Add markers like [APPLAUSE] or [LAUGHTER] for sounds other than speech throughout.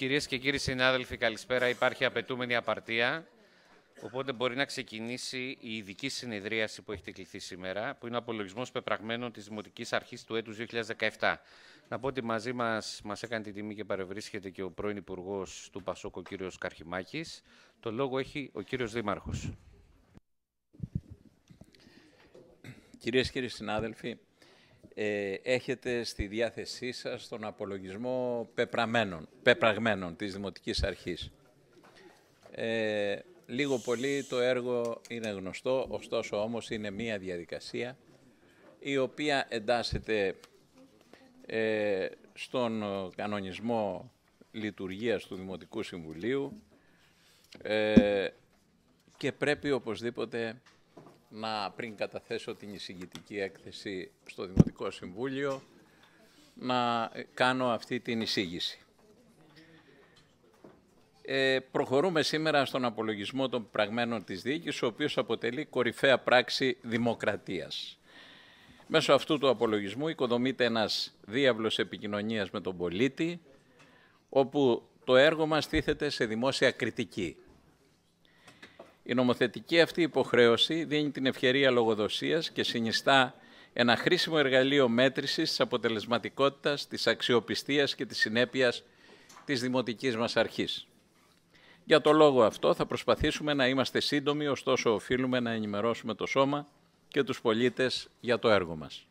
Κυρίες και κύριοι συνάδελφοι, καλησπέρα. Υπάρχει απαιτούμενη απαρτία, οπότε μπορεί να ξεκινήσει η ειδική συνεδρίαση που έχει κληθεί σήμερα, που είναι ο απολογισμός πεπραγμένων της Δημοτικής Αρχής του έτους 2017. Να πω ότι μαζί μας, μας έκανε την τιμή και παρευρίσκεται και ο πρώην υπουργός του Πασόκ, ο κύριος Καρχιμάκης. Το λόγο έχει ο κύριος Δήμαρχος. Κυρίες και κύριοι συνάδελφοι, ε, έχετε στη διάθεσή σας τον απολογισμό πεπραμένων, πεπραγμένων της Δημοτικής Αρχής. Ε, λίγο πολύ το έργο είναι γνωστό, ωστόσο όμως είναι μία διαδικασία η οποία εντάσσεται ε, στον κανονισμό λειτουργίας του Δημοτικού Συμβουλίου ε, και πρέπει οπωσδήποτε να πριν καταθέσω την εισηγητική έκθεση στο Δημοτικό Συμβούλιο, να κάνω αυτή την εισήγηση. Ε, προχωρούμε σήμερα στον απολογισμό των πραγμένων της διοίκησης, ο οποίος αποτελεί κορυφαία πράξη δημοκρατίας. Μέσω αυτού του απολογισμού οικοδομείται ένας διάβλος επικοινωνίας με τον πολίτη, όπου το έργο μας τίθεται σε δημόσια κριτική. Η νομοθετική αυτή υποχρέωση δίνει την ευκαιρία λογοδοσίας και συνιστά ένα χρήσιμο εργαλείο μέτρησης της αποτελεσματικότητας, της αξιοπιστίας και της συνέπειας της δημοτικής μας αρχής. Για το λόγο αυτό θα προσπαθήσουμε να είμαστε σύντομοι, ωστόσο οφείλουμε να ενημερώσουμε το σώμα και τους πολίτες για το έργο μας.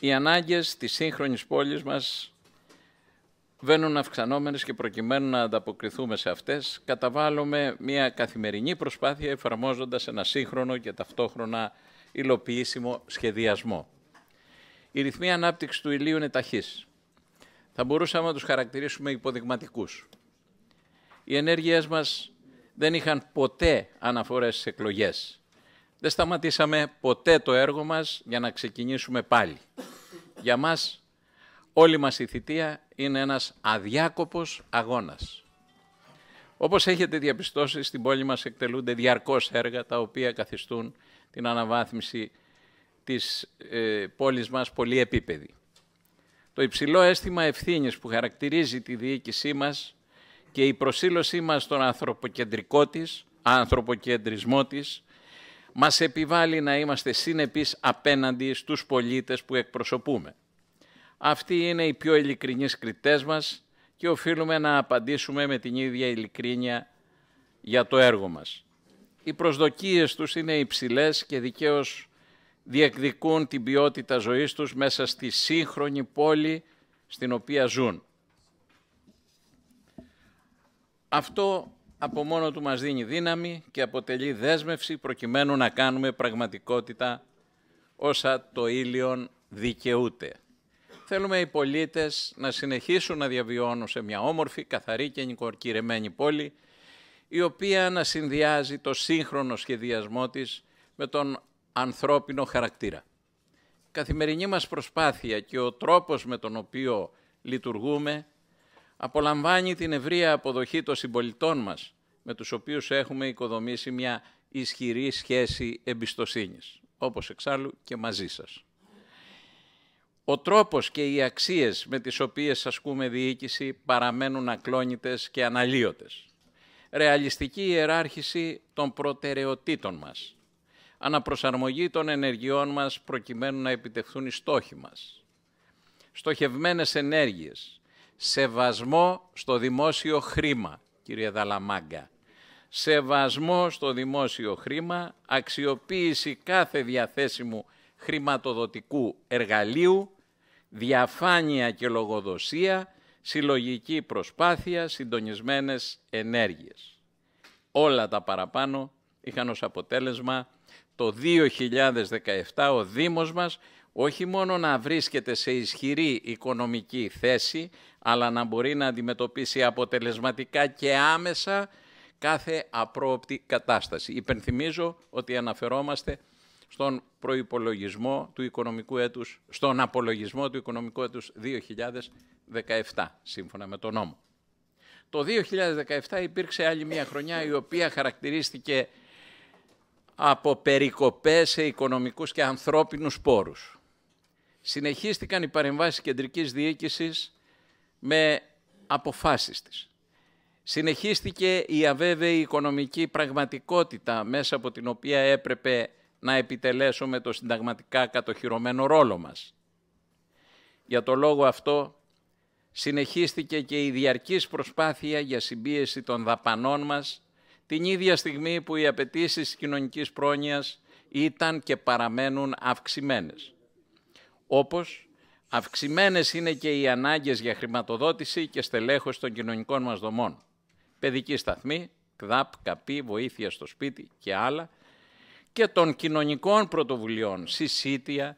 Οι ανάγκες της σύγχρονης πόλης μας βαίνουν αυξανόμενες και προκειμένου να ανταποκριθούμε σε αυτές, καταβάλλουμε μια καθημερινή προσπάθεια εφαρμόζοντας ένα σύγχρονο και ταυτόχρονα υλοποιήσιμο σχεδιασμό. Οι ρυθμοί ανάπτυξης του ηλίου είναι ταχύς. Θα μπορούσαμε να τους χαρακτηρίσουμε υποδειγματικούς. Οι ενέργειε μας δεν είχαν ποτέ αναφορές στις εκλογές. Δεν σταματήσαμε ποτέ το έργο μας για να ξεκινήσουμε πάλι. Για μας Όλη μας η θητεία είναι ένας αδιάκοπος αγώνας. Όπως έχετε διαπιστώσει, στην πόλη μας εκτελούνται διαρκώς έργα τα οποία καθιστούν την αναβάθμιση της ε, πόλης μας πολύ επίπεδη. Το υψηλό αίσθημα ευθύνης που χαρακτηρίζει τη διοίκησή μας και η προσήλωσή μας στον ανθρωποκεντρικό της, ανθρωποκεντρισμό της, μας επιβάλλει να είμαστε συνεπείς απέναντι στους πολίτες που εκπροσωπούμε. Αυτοί είναι οι πιο ειλικρινείς κριτές μας και οφείλουμε να απαντήσουμε με την ίδια ειλικρίνεια για το έργο μας. Οι προσδοκίες τους είναι υψηλές και δικαίως διεκδικούν την ποιότητα ζωής τους μέσα στη σύγχρονη πόλη στην οποία ζουν. Αυτό από μόνο του μας δίνει δύναμη και αποτελεί δέσμευση προκειμένου να κάνουμε πραγματικότητα όσα το ήλιον δικαιούται. Θέλουμε οι πολίτες να συνεχίσουν να διαβιώνουν σε μια όμορφη, καθαρή και νοικοκυρεμένη πόλη, η οποία να συνδυάζει το σύγχρονο σχεδιασμό της με τον ανθρώπινο χαρακτήρα. Η καθημερινή μας προσπάθεια και ο τρόπος με τον οποίο λειτουργούμε απολαμβάνει την ευρεία αποδοχή των συμπολιτών μας, με τους οποίους έχουμε οικοδομήσει μια ισχυρή σχέση εμπιστοσύνης, όπως εξάλλου και μαζί σας. Ο τρόπος και οι αξίες με τις οποίες ασκούμε διοίκηση παραμένουν ακλόνητες και αναλύωτες. Ρεαλιστική ιεράρχηση των προτεραιοτήτων μας. Αναπροσαρμογή των ενεργειών μας προκειμένου να επιτευχθούν οι στόχοι μας. Στοχευμένες ενέργειες. Σεβασμό στο δημόσιο χρήμα, κύριε Δαλαμάγκα. Σεβασμό στο δημόσιο χρήμα, αξιοποίηση κάθε διαθέσιμου χρηματοδοτικού εργαλείου, διαφάνεια και λογοδοσία, συλλογική προσπάθεια, συντονισμένες ενέργειες. Όλα τα παραπάνω είχαν ως αποτέλεσμα το 2017 ο Δήμος μας όχι μόνο να βρίσκεται σε ισχυρή οικονομική θέση, αλλά να μπορεί να αντιμετωπίσει αποτελεσματικά και άμεσα κάθε απρόοπτη κατάσταση. Υπενθυμίζω ότι αναφερόμαστε στον προϋπολογισμό του οικονομικού έτους, στον απολογισμό του οικονομικού έτους 2017, σύμφωνα με τον νόμο. Το 2017 υπήρξε άλλη μια χρονιά η οποία χαρακτηρίστηκε από περικοπές σε οικονομικούς και ανθρώπινους πόρους. Συνεχίστηκαν οι παρεμβάσεις κεντρικής διοίκησης με αποφάσεις της. Συνεχίστηκε η αβέβαιη οικονομική πραγματικότητα μέσα από την οποία έπρεπε να επιτελέσουμε το συνταγματικά κατοχυρωμένο ρόλο μας. Για το λόγο αυτό συνεχίστηκε και η διαρκής προσπάθεια για συμπίεση των δαπανών μας την ίδια στιγμή που οι απαιτήσεις κοινωνικής πρόνοιας ήταν και παραμένουν αυξημένες. Όπως αυξημένες είναι και οι ανάγκες για χρηματοδότηση και στελέχωση των κοινωνικών μας δομών. Παιδική σταθμή, ΚΔΑΠ, ΚΑΠΗ, βοήθεια στο σπίτι και άλλα – και των κοινωνικών πρωτοβουλειών, συσίτια,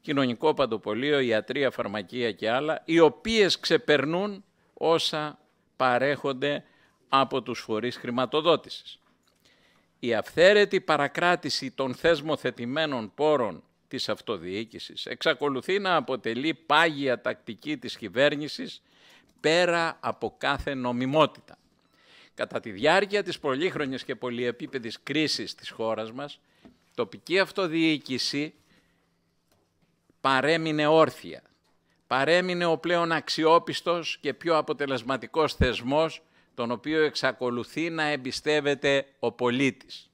κοινωνικό παντοπολείο, ιατρία, φαρμακεία και άλλα, οι οποίες ξεπερνούν όσα παρέχονται από τους φορείς χρηματοδότησης. Η αυθαίρετη παρακράτηση των θεσμοθετημένων πόρων της αυτοδιοίκησης εξακολουθεί να αποτελεί πάγια τακτική της κυβέρνησης πέρα από κάθε νομιμότητα. Κατά τη διάρκεια της πολύχρονης και πολυεπίπεδης κρίσης της χώρας μας, τοπική αυτοδιοίκηση παρέμεινε όρθια. Παρέμεινε ο πλέον αξιόπιστος και πιο αποτελεσματικός θεσμός, τον οποίο εξακολουθεί να εμπιστεύεται ο πολίτης.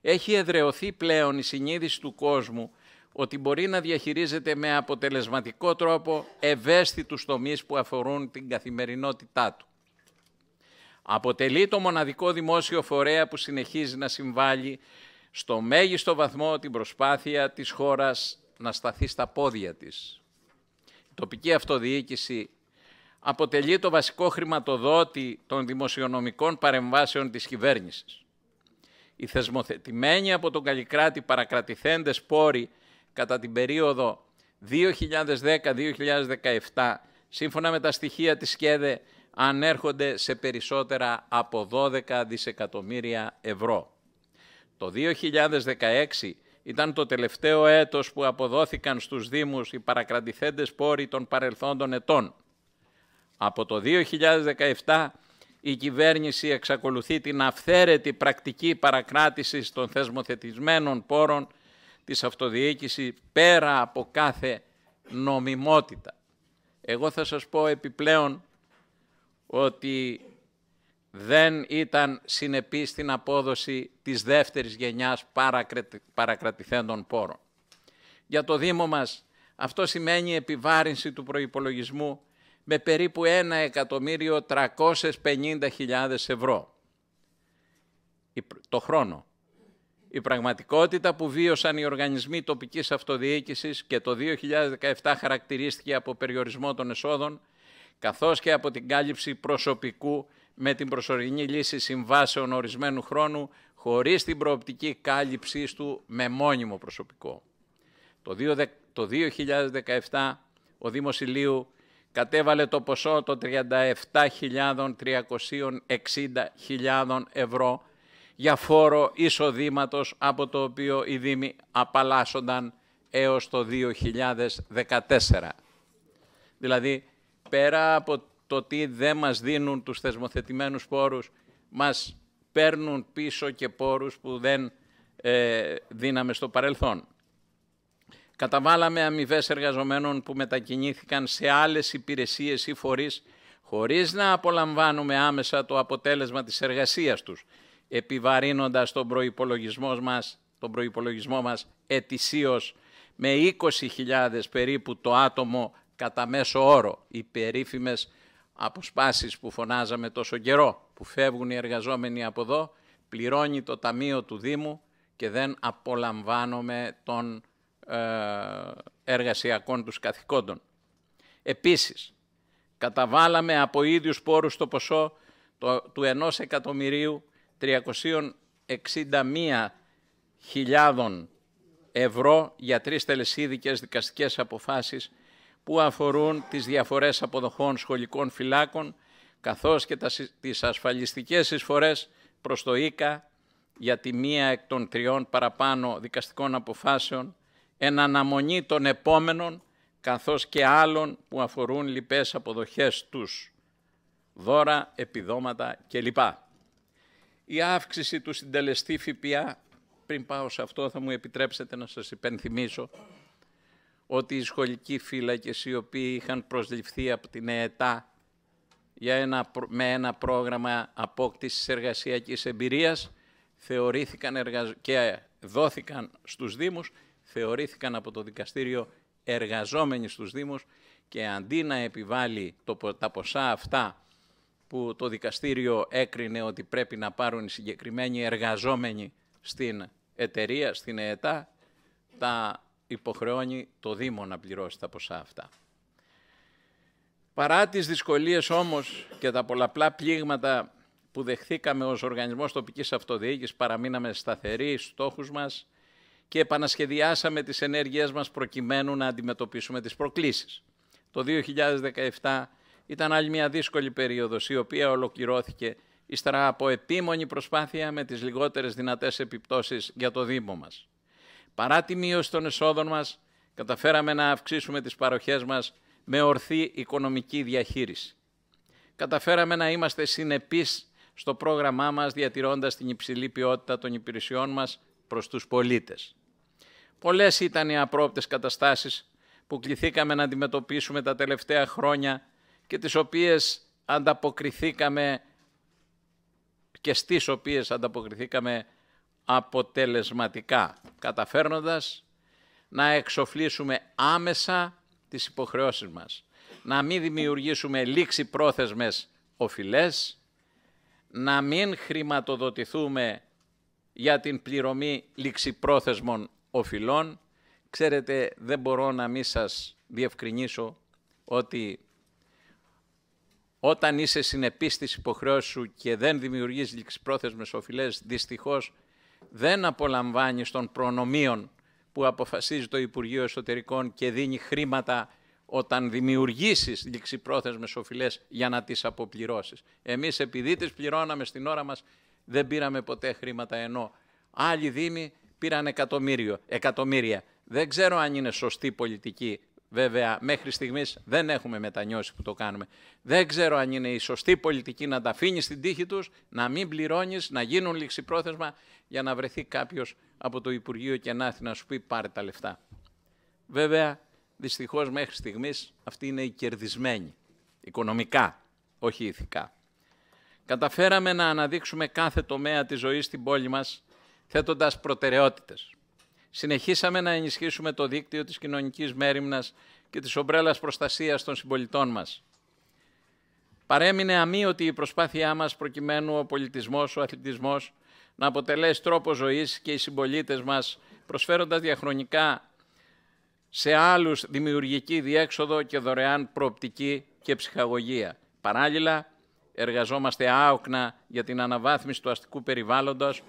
Έχει εδρεωθεί πλέον η συνείδηση του κόσμου ότι μπορεί να διαχειρίζεται με αποτελεσματικό τρόπο ευαίσθητους τομείς που αφορούν την καθημερινότητά του αποτελεί το μοναδικό δημόσιο φορέα που συνεχίζει να συμβάλλει στο μέγιστο βαθμό την προσπάθεια της χώρας να σταθεί στα πόδια της. Η τοπική αυτοδιοίκηση αποτελεί το βασικό χρηματοδότη των δημοσιονομικών παρεμβάσεων της κυβέρνησης. Οι θεσμοθετημένοι από τον Καλλικράτη παρακρατηθέντες πόροι κατά την περίοδο 2010-2017, σύμφωνα με τα στοιχεία της ΣΚΕΔΕ, αν έρχονται σε περισσότερα από 12 δισεκατομμύρια ευρώ. Το 2016 ήταν το τελευταίο έτος που αποδόθηκαν στους Δήμους οι παρακρατηθέντες πόροι των παρελθόντων ετών. Από το 2017 η κυβέρνηση εξακολουθεί την αυθαίρετη πρακτική παρακράτησης των θεσμοθετισμένων πόρων της αυτοδιοίκηση πέρα από κάθε νομιμότητα. Εγώ θα σας πω επιπλέον ότι δεν ήταν συνεπής στην απόδοση της δεύτερης γενιάς παρακρατηθέντων πόρων. Για το Δήμο μας αυτό σημαίνει επιβάρυνση του προϋπολογισμού με περίπου 1.350.000 ευρώ το χρόνο. Η πραγματικότητα που βίωσαν οι οργανισμοί τοπικής αυτοδιοίκησης και το 2017 χαρακτηρίστηκε από περιορισμό των εσόδων καθώς και από την κάλυψη προσωπικού με την προσωρινή λύση συμβάσεων ορισμένου χρόνου χωρίς την προοπτική κάλυψή του με μόνιμο προσωπικό. Το 2017 ο Δήμος Ηλίου κατέβαλε το ποσό των 37.360.000 ευρώ για φόρο εισοδήματος από το οποίο οι Δήμοι απαλλάσσονταν έως το 2014. Δηλαδή πέρα από το ότι δεν μας δίνουν τους θεσμοθετημένους πόρους, μας παίρνουν πίσω και πόρους που δεν ε, δίναμε στο παρελθόν. Καταβάλαμε αμοιβές εργαζομένων που μετακινήθηκαν σε άλλες υπηρεσίες ή φορείς, χωρίς να απολαμβάνουμε άμεσα το αποτέλεσμα της εργασίας τους, επιβαρύνοντας τον προϋπολογισμό μας, τον προϋπολογισμό μας ετησίως με 20.000 περίπου το άτομο κατά μέσο όρο οι περίφημες αποσπάσεις που φωνάζαμε τόσο καιρό, που φεύγουν οι εργαζόμενοι από εδώ, πληρώνει το ταμείο του Δήμου και δεν απολαμβάνουμε των ε, εργασιακών τους καθηκόντων. Επίσης, καταβάλαμε από ίδιους πόρους το ποσό του 1.361.000 361.000 ευρώ για τρεις τελεσίδικες δικαστικές αποφάσεις που αφορούν τις διαφορές αποδοχών σχολικών φυλάκων, καθώς και τις ασφαλιστικές εισφορές προς το ΊΚΑ για τη μία εκ των τριών παραπάνω δικαστικών αποφάσεων, εν αναμονή των επόμενων, καθώς και άλλων που αφορούν λοιπές αποδοχές τους, δώρα, επιδόματα κλπ. Η αύξηση του συντελεστή ΦΠΑ, πριν πάω σε αυτό θα μου επιτρέψετε να σας υπενθυμίσω, ότι οι σχολικοί φύλακες οι οποίοι είχαν προσληφθεί από την ΕΕΤΑ για ένα, με ένα πρόγραμμα απόκτησης εργασιακής εμπειρίας θεωρήθηκαν εργαζ... και δόθηκαν στους Δήμους, θεωρήθηκαν από το δικαστήριο εργαζόμενοι στους Δήμους και αντί να επιβάλλει το, τα ποσά αυτά που το δικαστήριο έκρινε ότι πρέπει να πάρουν οι συγκεκριμένοι εργαζόμενοι στην εταιρεία, στην ΕΕΤΑ, τα υποχρεώνει το Δήμο να πληρώσει τα ποσά αυτά. Παρά τις δυσκολίες όμως και τα πολλαπλά πλήγματα που δεχθήκαμε ως Οργανισμός Τοπικής Αυτοδιοίκησης, παραμείναμε σταθεροί στους στόχους μας και επανασχεδιάσαμε τις ενέργειές μας προκειμένου να αντιμετωπίσουμε τις προκλήσεις. Το 2017 ήταν άλλη μια δύσκολη περίοδος, η οποία ολοκληρώθηκε ύστερα από επίμονη προσπάθεια με τις λιγότερες δυνατές επιπτώσεις για το Δήμο μας. Παρά τη μείωση των εσόδων μας, καταφέραμε να αυξήσουμε τις παροχές μας με ορθή οικονομική διαχείριση. Καταφέραμε να είμαστε συνεπείς στο πρόγραμμά μας, διατηρώντας την υψηλή ποιότητα των υπηρεσιών μας προς τους πολίτες. Πολλές ήταν οι απρόπτες καταστάσεις που κληθήκαμε να αντιμετωπίσουμε τα τελευταία χρόνια και τις οποίες ανταποκριθήκαμε και στις οποίες ανταποκριθήκαμε αποτελεσματικά, καταφέρνοντας να εξοφλήσουμε άμεσα τις υποχρεώσεις μας, να μην δημιουργήσουμε λήξη πρόθεσμες οφειλές, να μην χρηματοδοτηθούμε για την πληρωμή πρόθεσμων οφειλών. Ξέρετε, δεν μπορώ να μην σας διευκρινίσω ότι όταν είσαι συνεπής στις υποχρεώσεις σου και δεν δημιουργείς πρόθεσμες οφειλές, δυστυχώς δεν απολαμβάνει των προνομίων που αποφασίζει το Υπουργείο Εσωτερικών και δίνει χρήματα όταν δημιουργήσεις ληξιπρόθεσμες οφειλές για να τις αποπληρώσεις. Εμείς επειδή τις πληρώναμε στην ώρα μας δεν πήραμε ποτέ χρήματα ενώ άλλοι δήμοι πήραν εκατομμύρια. Δεν ξέρω αν είναι σωστή πολιτική Βέβαια, μέχρι στιγμής δεν έχουμε μετανιώσει που το κάνουμε. Δεν ξέρω αν είναι η σωστή πολιτική να τα αφήνεις στην τύχη τους, να μην πληρώνεις, να γίνουν ληξιπρόθεσμα για να βρεθεί κάποιος από το Υπουργείο και να σου πει πάρε τα λεφτά. Βέβαια, δυστυχώς μέχρι στιγμής αυτή είναι οι κερδισμένη. Οικονομικά, όχι ηθικά. Καταφέραμε να αναδείξουμε κάθε τομέα της ζωής στην πόλη μας, θέτοντας προτεραιότητες συνεχίσαμε να ενισχύσουμε το δίκτυο της κοινωνικής μέρημνας και της ομπρέλας προστασίας των συμπολιτών μας. Παρέμεινε αμύωτη η προσπάθειά μας προκειμένου ο πολιτισμός, ο αθλητισμός να αποτελέσει τρόπο ζωής και οι συμπολίτες μας προσφέροντας διαχρονικά σε άλλους δημιουργική διέξοδο και δωρεάν προοπτική και ψυχαγωγία. Παράλληλα, εργαζόμαστε άοκνα για την αναβάθμιση του αστικού περιβάλλοντος,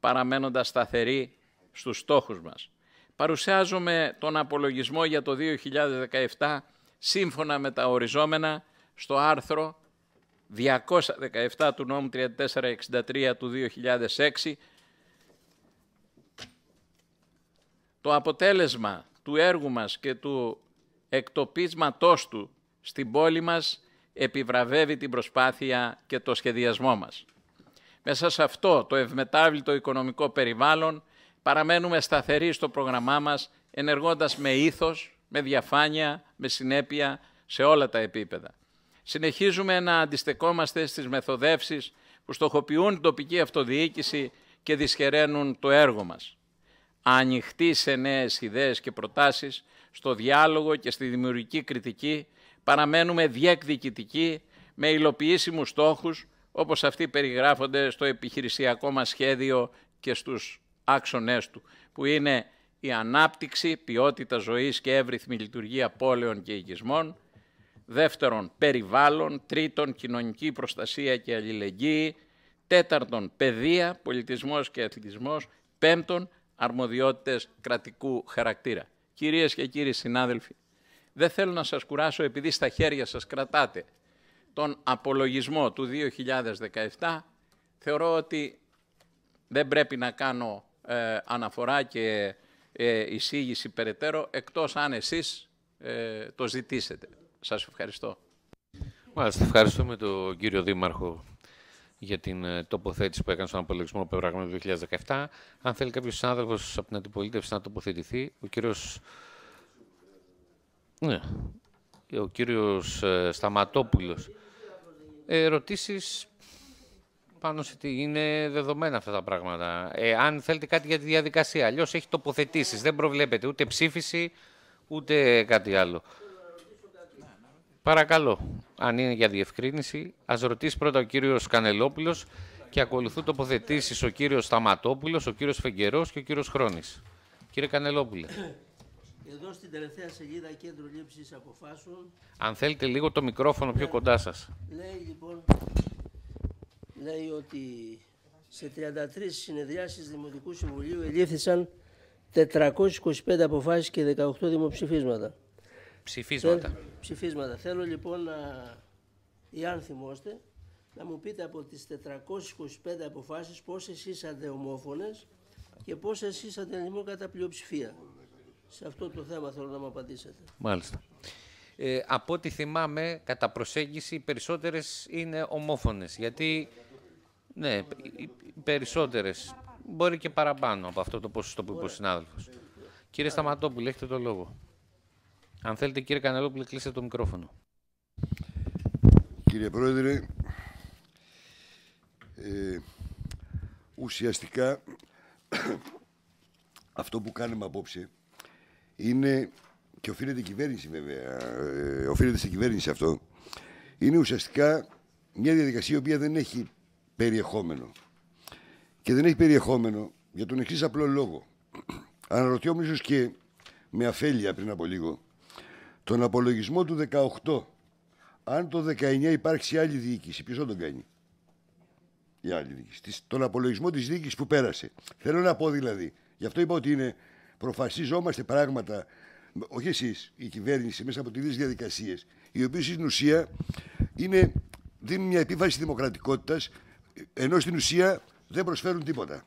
παραμένοντας σταθεροί στους στόχους μας. Παρουσιάζουμε τον απολογισμό για το 2017 σύμφωνα με τα οριζόμενα στο άρθρο 217 του νόμου 3463 του 2006. Το αποτέλεσμα του έργου μας και του εκτοπίσματός του στην πόλη μας επιβραβεύει την προσπάθεια και το σχεδιασμό μας. Μέσα σε αυτό το ευμετάβλητο οικονομικό περιβάλλον Παραμένουμε σταθεροί στο πρόγραμμά μας, ενεργώντας με ήθος, με διαφάνεια, με συνέπεια σε όλα τα επίπεδα. Συνεχίζουμε να αντιστεκόμαστε στις μεθοδεύσεις που στοχοποιούν την τοπική αυτοδιοίκηση και δυσχεραίνουν το έργο μας. Ανοιχτοί σε νέες ιδέες και προτάσεις, στο διάλογο και στη δημιουργική κριτική, παραμένουμε διεκδικητικοί με υλοποιήσιμους στόχους, όπως αυτοί περιγράφονται στο επιχειρησιακό μας σχέδιο και στους άξονές του, που είναι η ανάπτυξη, ποιότητα ζωής και εύρυθμη λειτουργία πόλεων και οικισμών, δεύτερον περιβάλλον, τρίτον κοινωνική προστασία και αλληλεγγύη, τέταρτον παιδεία, πολιτισμός και αθλητισμός, πέμπτον αρμοδιότητες κρατικού χαρακτήρα. Κυρίες και κύριοι συνάδελφοι, δεν θέλω να σας κουράσω επειδή στα χέρια σας κρατάτε τον απολογισμό του 2017. Θεωρώ ότι δεν πρέπει να κάνω ε, αναφορά και ε, εισήγηση περαιτέρω, εκτός αν εσείς ε, το ζητήσετε. Σας ευχαριστώ. Μάλιστα, ευχαριστούμε τον κύριο Δήμαρχο για την ε, τοποθέτηση που έκανε στον απολογισμό πεπραγμένου του 2017. Αν θέλει κάποιος συνάδελφος από την αντιπολίτευση να τοποθετηθεί, ο κύριος, Ναι, ο κύριος Σταματόπουλος. ερωτήσεις πάνω σε τι είναι δεδομένα αυτά τα πράγματα. Ε, αν θέλετε κάτι για τη διαδικασία, αλλιώς έχει τοποθετήσεις. Δεν προβλέπετε ούτε ψήφιση, ούτε κάτι άλλο. Παρακαλώ, αν είναι για διευκρίνηση, ας ρωτήσει πρώτα ο κύριος Κανελόπουλος και ακολουθούν τοποθετήσεις ο κύριος Σταματόπουλος, ο κύριος Φεγγερός και ο κύριος Χρόνης. Κύριε Κανελόπουλε. Εδώ στην τελευταία σελίδα κέντρο λήψης αποφάσεων. Αν θέλετε λίγο το μικρόφωνο πιο κοντά σας. Λέει λοιπόν λέει ότι σε 33 συνεδριάσεις Δημοτικού Συμβουλίου ελήφθησαν 425 αποφάσεις και 18 δημοψηφίσματα. Ψηφίσματα. Θέλ, ψηφίσματα. Θέλω λοιπόν να, ή αν να μου πείτε από τις 425 αποφάσεις πόσες είσατε ομόφωνες και πόσες είσατε ενιμό κατά πλειοψηφία. Σε αυτό το θέμα θέλω να μου απαντήσετε. Μάλιστα. Ε, από ό,τι θυμάμαι, κατά προσέγγιση, οι περισσότερες είναι ομόφωνες, γιατί ναι, οι περισσότερες. Μπορεί και παραπάνω από αυτό το ποσοστό που είπε ο συνάδελφος. Κύριε Σταματόπουλο, έχετε το λόγο. Αν θέλετε, κύριε Κανελόπουλο, κλείστε το μικρόφωνο. Κύριε Πρόεδρε, ε, ουσιαστικά [COUGHS] αυτό που κάνουμε απόψε είναι και οφείλεται η κυβέρνηση βέβαια, ε, οφείλεται στην κυβέρνηση αυτό, είναι ουσιαστικά μια διαδικασία η οποία δεν έχει περιεχόμενο. Και δεν έχει περιεχόμενο για τον εξής απλό λόγο. Αναρωτιόμουν ίσως και με αφέλεια πριν από λίγο τον απολογισμό του 18. Αν το 19 υπάρξει άλλη διοίκηση, ποιος τον κάνει. Η άλλη διοίκηση. Τον απολογισμό της διοίκησης που πέρασε. Θέλω να πω δηλαδή. Γι' αυτό είπα ότι είναι προφασιζόμαστε πράγματα, όχι εσείς, η κυβέρνηση, μέσα από τις δύο διαδικασίες, οι οποίες στην ουσία είναι, δίνουν μια επίφαση δημοκρατικότητας ενώ στην ουσία δεν προσφέρουν τίποτα.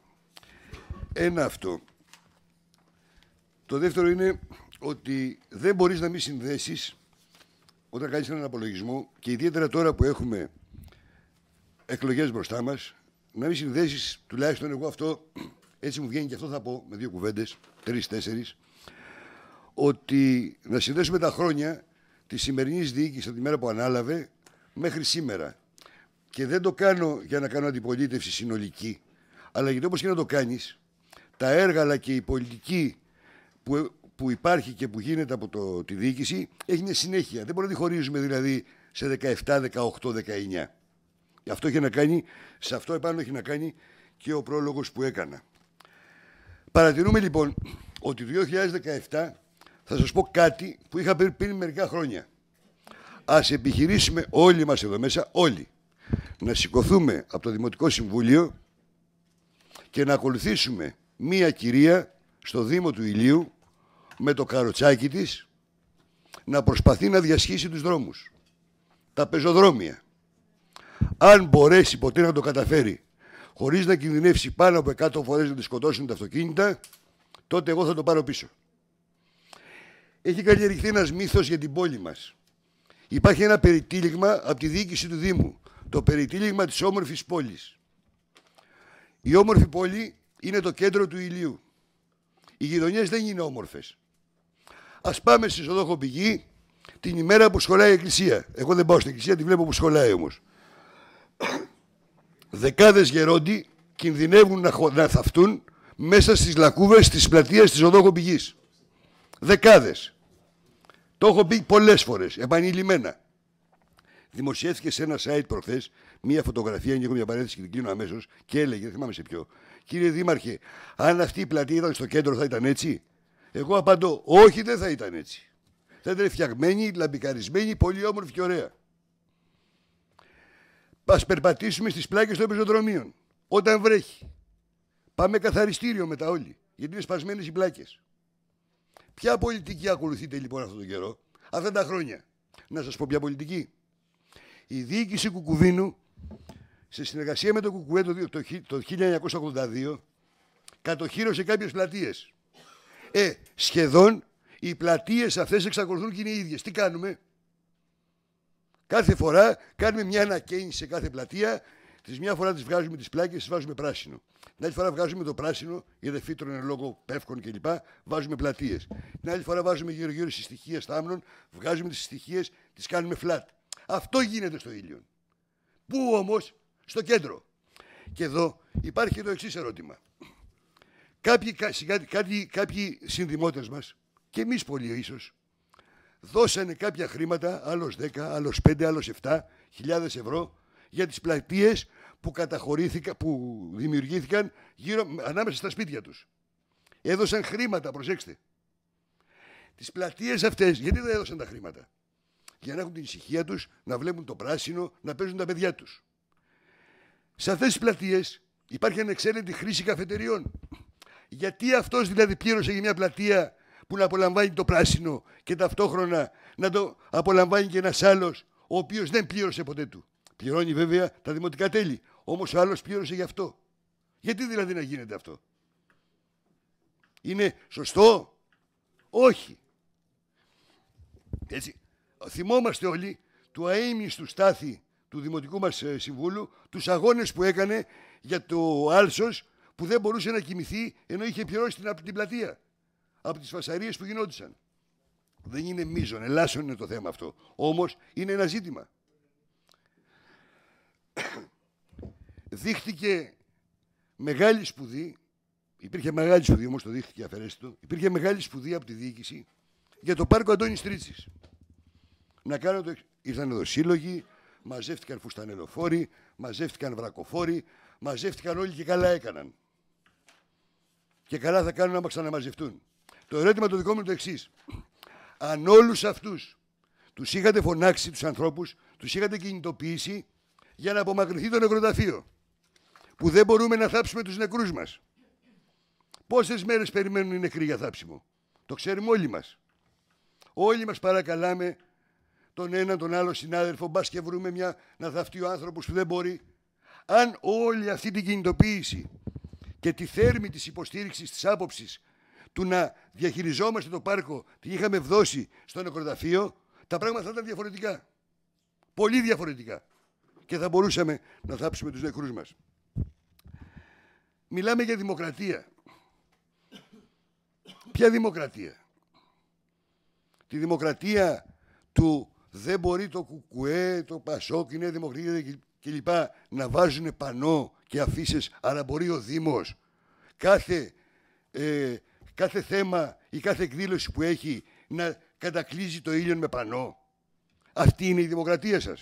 Ένα αυτό. Το δεύτερο είναι ότι δεν μπορείς να μην συνδέσεις όταν κάνεις έναν απολογισμό και ιδιαίτερα τώρα που έχουμε εκλογές μπροστά μας να μην συνδέσεις τουλάχιστον εγώ αυτό έτσι μου βγαίνει και αυτό θα πω με δύο κουβέντες, τρεις-τέσσερις ότι να συνδέσουμε τα χρόνια της σημερινής διοίκησης από τη μέρα που ανάλαβε μέχρι σήμερα και δεν το κάνω για να κάνω αντιπολίτευση συνολική, αλλά γιατί όπως και να το κάνεις, τα έργα αλλά και η πολιτική που, που υπάρχει και που γίνεται από το, τη διοίκηση έχει μια συνέχεια. Δεν μπορεί να τη χωρίζουμε δηλαδή σε 17, 18, 19. Αυτό έχει να κάνει, σε αυτό επάνω έχει να κάνει και ο πρόλογος που έκανα. Παρατηρούμε λοιπόν ότι το 2017 θα σας πω κάτι που είχα πει πριν μερικά χρόνια. Ας επιχειρήσουμε όλοι μας εδώ μέσα, όλοι, να σηκωθούμε από το Δημοτικό Συμβούλιο και να ακολουθήσουμε μία κυρία στο Δήμο του Ηλίου με το καροτσάκι της να προσπαθεί να διασχίσει τους δρόμους, τα πεζοδρόμια. Αν μπορέσει ποτέ να το καταφέρει χωρίς να κινδυνεύσει πάνω από 100 φορές να τη σκοτώσουν τα αυτοκίνητα, τότε εγώ θα το πάρω πίσω. Έχει καλλιεργηθεί ένας μύθος για την πόλη μας. Υπάρχει ένα περιτύλιγμα από τη διοίκηση του Δήμου το περιτύλιγμα της όμορφης πόλης. Η όμορφη πόλη είναι το κέντρο του ηλίου. Οι γειτονιές δεν είναι όμορφες. Ας πάμε στη Σοδόχο Πηγή την ημέρα που σχολάει η εκκλησία. Εγώ δεν πάω στην εκκλησία, τη βλέπω που σχολάει όμως. [CLEARS THROAT] Δεκάδες γερόντι κινδυνεύουν να, να θαυτούν μέσα στις λακκούβες της πλατείας της Σοδόχο Πηγής. Δεκάδες. Το έχω πει πολλές φορές, επανειλημμένα. Δημοσιεύθηκε σε ένα site προχθές μία φωτογραφία, ανοίγω μια φωτογραφια ειναι μια παρενθεση και την κλείνω αμέσως, και έλεγε, δεν θυμάμαι σε ποιο, κύριε Δήμαρχε, αν αυτή η πλατεία ήταν στο κέντρο θα ήταν έτσι. Εγώ απαντώ, όχι δεν θα ήταν έτσι. Θα ήταν φτιαγμένη, λαμπικαρισμένη, πολύ όμορφη και ωραία. Ας περπατήσουμε στις πλάκες των πεζοδρομίων. Όταν βρέχει. Πάμε καθαριστήριο μετά όλοι. Γιατί είναι σπασμένες οι πλάκες. Ποια πολιτική ακολουθείτε λοιπόν αυτόν τον καιρό, αυτά τα χρόνια. Να σας πω ποια πολιτική η διοίκηση Κουκουβίνου σε συνεργασία με το Κουκουέ το 1982 κατοχύρωσε κάποιες πλατείες. Ε, σχεδόν οι πλατείες αυτές εξακολουθούν και είναι οι ίδιες. Τι κάνουμε? Κάθε φορά κάνουμε μια ανακαίνιση σε κάθε πλατεία. Τη μια φορά τις βγάζουμε τις πλάκες, τις βάζουμε πράσινο. Την άλλη φορά βγάζουμε το πράσινο, γιατί φύτρωνε λόγω πεύκων κλπ. Βάζουμε πλατείες. Την άλλη φορά βάζουμε γύρω-γύρω στις στοιχείε θάμνων, βγάζουμε τις στοιχείες, τις κάνουμε flat. Αυτό γίνεται στο ήλιο. Πού όμως στο κέντρο. Και εδώ υπάρχει το εξής ερώτημα. Κάποιοι, κάποιοι, κάποιοι συνδημότες μας, και εμείς πολύ ίσως, δώσανε κάποια χρήματα, άλλος 10, άλλο 5, άλλο 7 χιλιάδες ευρώ, για τις πλατείες που που δημιουργήθηκαν γύρω, ανάμεσα στα σπίτια τους. Έδωσαν χρήματα, προσέξτε. Τις πλατείες αυτές γιατί δεν έδωσαν τα χρήματα για να έχουν την ησυχία τους, να βλέπουν το πράσινο, να παίζουν τα παιδιά τους. Σε αυτές τις πλατείες υπάρχει ανεξέλεγκτη χρήση καφετεριών. Γιατί αυτός δηλαδή πλήρωσε για μια πλατεία που να απολαμβάνει το πράσινο και ταυτόχρονα να το απολαμβάνει και ένας άλλος ο οποίος δεν πλήρωσε ποτέ του. Πληρώνει βέβαια τα δημοτικά τέλη. Όμως ο άλλος πλήρωσε γι' αυτό. Γιατί δηλαδή να γίνεται αυτό. Είναι σωστό. Όχι. Έτσι θυμόμαστε όλοι του αείμνηστου Στάθη του Δημοτικού μας ε, Συμβούλου τους αγώνες που έκανε για το Άλσος που δεν μπορούσε να κοιμηθεί ενώ είχε πληρώσει την, την πλατεία από τις φασαρίες που γινόντουσαν. Δεν είναι μίζων, ελάσσον είναι το θέμα αυτό. Όμως είναι ένα ζήτημα. [COUGHS] δείχτηκε μεγάλη σπουδή, υπήρχε μεγάλη σπουδή όμως το δείχτηκε αφαιρέστητο, υπήρχε μεγάλη σπουδή από τη διοίκηση για το πάρκο Αντώνης Τρίτσης να κάνω το Ήρθαν εδώ σύλλογοι, μαζεύτηκαν φουστανελοφόροι, μαζεύτηκαν βρακοφόροι, μαζεύτηκαν όλοι και καλά έκαναν. Και καλά θα κάνουν άμα ξαναμαζευτούν. Το ερώτημα το δικό μου είναι το εξής. Αν όλους αυτούς τους είχατε φωνάξει τους ανθρώπους, τους είχατε κινητοποιήσει για να απομακρυνθεί το νεκροταφείο, που δεν μπορούμε να θάψουμε τους νεκρούς μας. Πόσες μέρες περιμένουν οι νεκροί για θάψιμο. Το ξέρουμε όλοι μας. Όλοι μας παρακαλάμε τον έναν τον άλλο συνάδελφο, μπας και βρούμε μια να θαυτεί ο άνθρωπος που δεν μπορεί. Αν όλη αυτή την κινητοποίηση και τη θέρμη της υποστήριξης της άποψης του να διαχειριζόμαστε το πάρκο την είχαμε δώσει στο νεκροταφείο, τα πράγματα θα ήταν διαφορετικά. Πολύ διαφορετικά. Και θα μπορούσαμε να θάψουμε τους νεκρούς μας. Μιλάμε για δημοκρατία. Ποια δημοκρατία. Τη δημοκρατία του δεν μπορεί το Κουκουέ, το Πασόκ, η Νέα Δημοκρατία κλπ. να βάζουν πανό και αφήσεις, αλλά μπορεί ο Δήμος κάθε, ε, κάθε θέμα ή κάθε εκδήλωση που έχει να κατακλείζει το ήλιο με πανό. Αυτή είναι η δημοκρατία σας. Ε,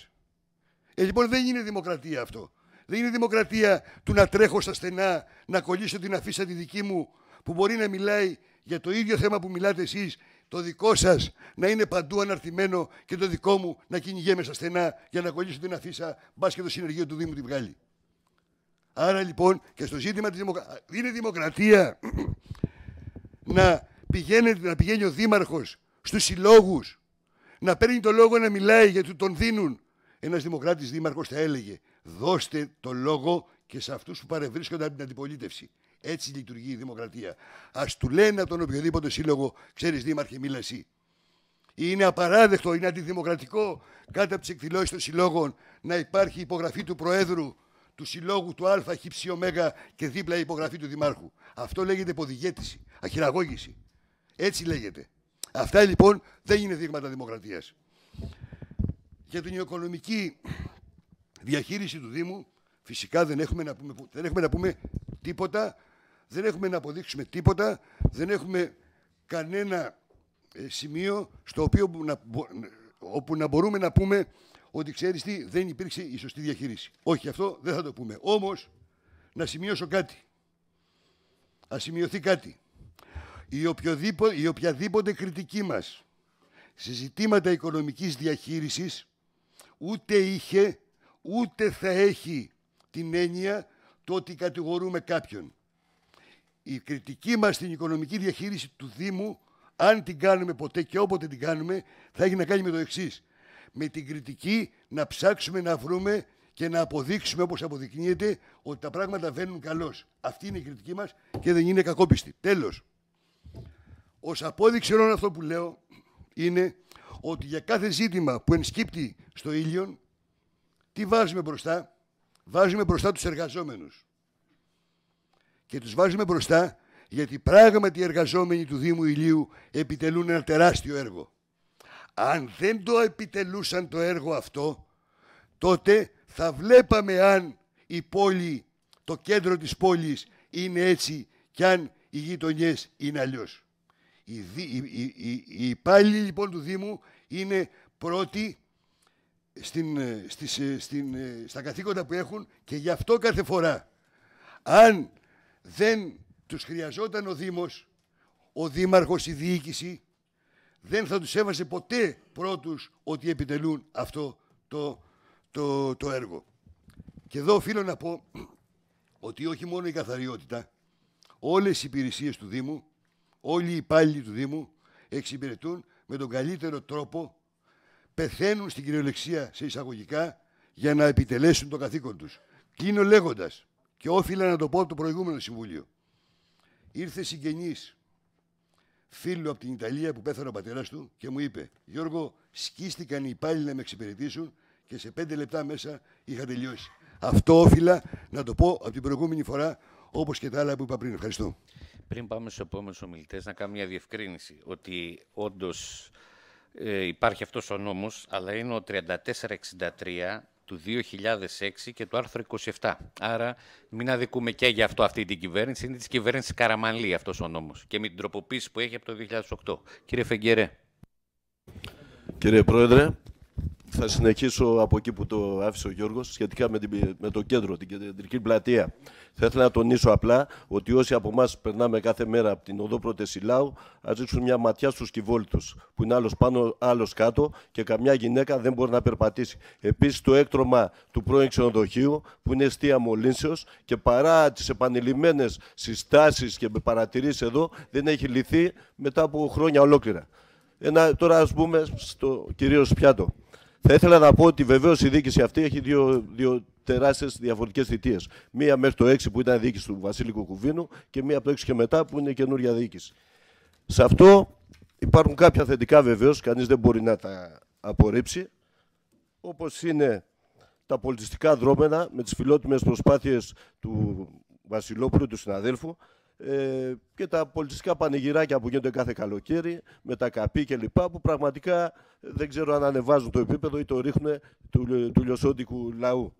λοιπόν, δεν είναι δημοκρατία αυτό. Δεν είναι δημοκρατία του να τρέχω στα στενά, να κολλήσω την αφήσα τη δική μου που μπορεί να μιλάει για το ίδιο θέμα που μιλάτε εσείς το δικό σας να είναι παντού αναρτημένο και το δικό μου να κυνηγέμαι στα στενά για να κολλήσω την αφίσα, μπας και το συνεργείο του Δήμου τη βγάλει. Άρα λοιπόν και στο ζήτημα της δημοκρατία. Είναι δημοκρατία [CLEARS THROAT] να πηγαίνει, να πηγαίνει ο Δήμαρχος στους συλλόγους, να παίρνει το λόγο να μιλάει γιατί τον δίνουν. Ένας δημοκράτης δήμαρχος θα έλεγε: Δώστε το λόγο και σε αυτούς που παρευρίσκονται από την αντιπολίτευση. Έτσι λειτουργεί η δημοκρατία. Ας του λένε από τον οποιοδήποτε σύλλογο, ξέρεις Δήμαρχε, μίλα εσύ. Είναι απαράδεκτο, είναι αντιδημοκρατικό κάτω από τις εκδηλώσεις των συλλόγων να υπάρχει υπογραφή του Προέδρου του συλλόγου του Α, και δίπλα η υπογραφή του Δημάρχου. Αυτό λέγεται ποδηγέτηση, αχυραγώγηση. Έτσι λέγεται. Αυτά λοιπόν δεν είναι δείγματα δημοκρατίας. Για την οικονομική διαχείριση του Δήμου, φυσικά δεν έχουμε να πούμε, δεν έχουμε να πούμε τίποτα δεν έχουμε να αποδείξουμε τίποτα, δεν έχουμε κανένα ε, σημείο στο οποίο να, όπου να μπορούμε να πούμε ότι ξέρεις τι, δεν υπήρξε η σωστή διαχείριση. Όχι, αυτό δεν θα το πούμε. Όμως, να σημειώσω κάτι. Α σημειωθεί κάτι. Η, η οποιαδήποτε κριτική μας σε ζητήματα οικονομικής διαχείρισης ούτε είχε ούτε θα έχει την έννοια το ότι κατηγορούμε κάποιον η κριτική μας στην οικονομική διαχείριση του Δήμου, αν την κάνουμε ποτέ και όποτε την κάνουμε, θα έχει να κάνει με το εξής. Με την κριτική να ψάξουμε να βρούμε και να αποδείξουμε όπως αποδεικνύεται ότι τα πράγματα βαίνουν καλώς. Αυτή είναι η κριτική μας και δεν είναι κακόπιστη. Τέλος. Ως απόδειξη όλων αυτό που λέω είναι ότι για κάθε ζήτημα που ενσκύπτει στο ήλιον, τι βάζουμε μπροστά. Βάζουμε μπροστά τους εργαζόμενους και τους βάζουμε μπροστά γιατί πράγματι οι εργαζόμενοι του Δήμου Ηλίου επιτελούν ένα τεράστιο έργο. Αν δεν το επιτελούσαν το έργο αυτό, τότε θα βλέπαμε αν η πόλη, το κέντρο της πόλης είναι έτσι και αν οι γειτονιές είναι αλλιώς. Οι, οι, οι, οι υπάλληλοι λοιπόν του Δήμου είναι πρώτοι στην, ε, ε, στην, ε, στα καθήκοντα που έχουν και γι' αυτό κάθε φορά αν δεν τους χρειαζόταν ο Δήμος, ο Δήμαρχος, η διοίκηση, δεν θα τους έβαζε ποτέ πρώτους ότι επιτελούν αυτό το, το, το έργο. Και εδώ οφείλω να πω ότι όχι μόνο η καθαριότητα, όλες οι υπηρεσίες του Δήμου, όλοι οι υπάλληλοι του Δήμου εξυπηρετούν με τον καλύτερο τρόπο, πεθαίνουν στην κυριολεξία σε εισαγωγικά για να επιτελέσουν το καθήκον τους. Κλείνω λέγοντας, και όφιλα να το πω από το προηγούμενο συμβούλιο. Ήρθε συγγενής φίλου από την Ιταλία που πέθανε ο πατέρας του και μου είπε: Γιώργο, σκίστηκαν οι υπάλληλοι να με εξυπηρετήσουν και σε πέντε λεπτά μέσα είχα τελειώσει. Αυτό όφιλα να το πω από την προηγούμενη φορά, όπως και τα άλλα που είπα πριν. Ευχαριστώ. Πριν πάμε στους επόμενους ομιλητές, να κάνω μια διευκρίνηση ότι όντως ε, υπάρχει αυτός ο νόμος, αλλά είναι ο 3463 του 2006 και του άρθρου 27. Άρα μην αδικούμε και για αυτό αυτή την κυβέρνηση. Είναι της κυβέρνησης Καραμανλή αυτός ο νόμος και με την τροποποίηση που έχει από το 2008. Κύριε Φεγγερέ. Κύριε Πρόεδρε, θα συνεχίσω από εκεί που το άφησε ο Γιώργος σχετικά με, την, με το κέντρο, την κεντρική πλατεία. Θα ήθελα να τονίσω απλά ότι όσοι από εμάς περνάμε κάθε μέρα από την οδό Πρωτεσιλάου, ας ρίξουν μια ματιά στους κυβόλτου, που είναι άλλος πάνω, άλλος κάτω και καμιά γυναίκα δεν μπορεί να περπατήσει. Επίσης το έκτρωμα του πρώην ξενοδοχείου, που είναι αιστεία μολύνσεως και παρά τις επανειλημμένες συστάσεις και παρατηρήσεις εδώ, δεν έχει λυθεί μετά από χρόνια ολόκληρα. Ένα, τώρα ας πούμε στο κυρίως πιάτο. Θα ήθελα να πω ότι βεβαίως η διοίκηση αυτή έχει δύο, δύο τεράστιες διαφορετικές θητείες. Μία μέχρι το 6 που ήταν διοίκηση του Βασίλικου Κουβίνου και μία από το 6 και μετά που είναι η καινούργια διοίκηση. Σε αυτό υπάρχουν κάποια θετικά βεβαίως, κανείς δεν μπορεί να τα απορρίψει. Όπως είναι τα πολιτιστικά δρόμενα με τις φιλότιμες προσπάθειες του Βασιλόπουλου, του συναδέλφου, ε, και τα πολιτιστικά πανηγυράκια που γίνονται κάθε καλοκαίρι με τα καπί και λοιπά που πραγματικά δεν ξέρω αν ανεβάζουν το επίπεδο ή το ρίχνουν του, του λιωσόντικου λαού.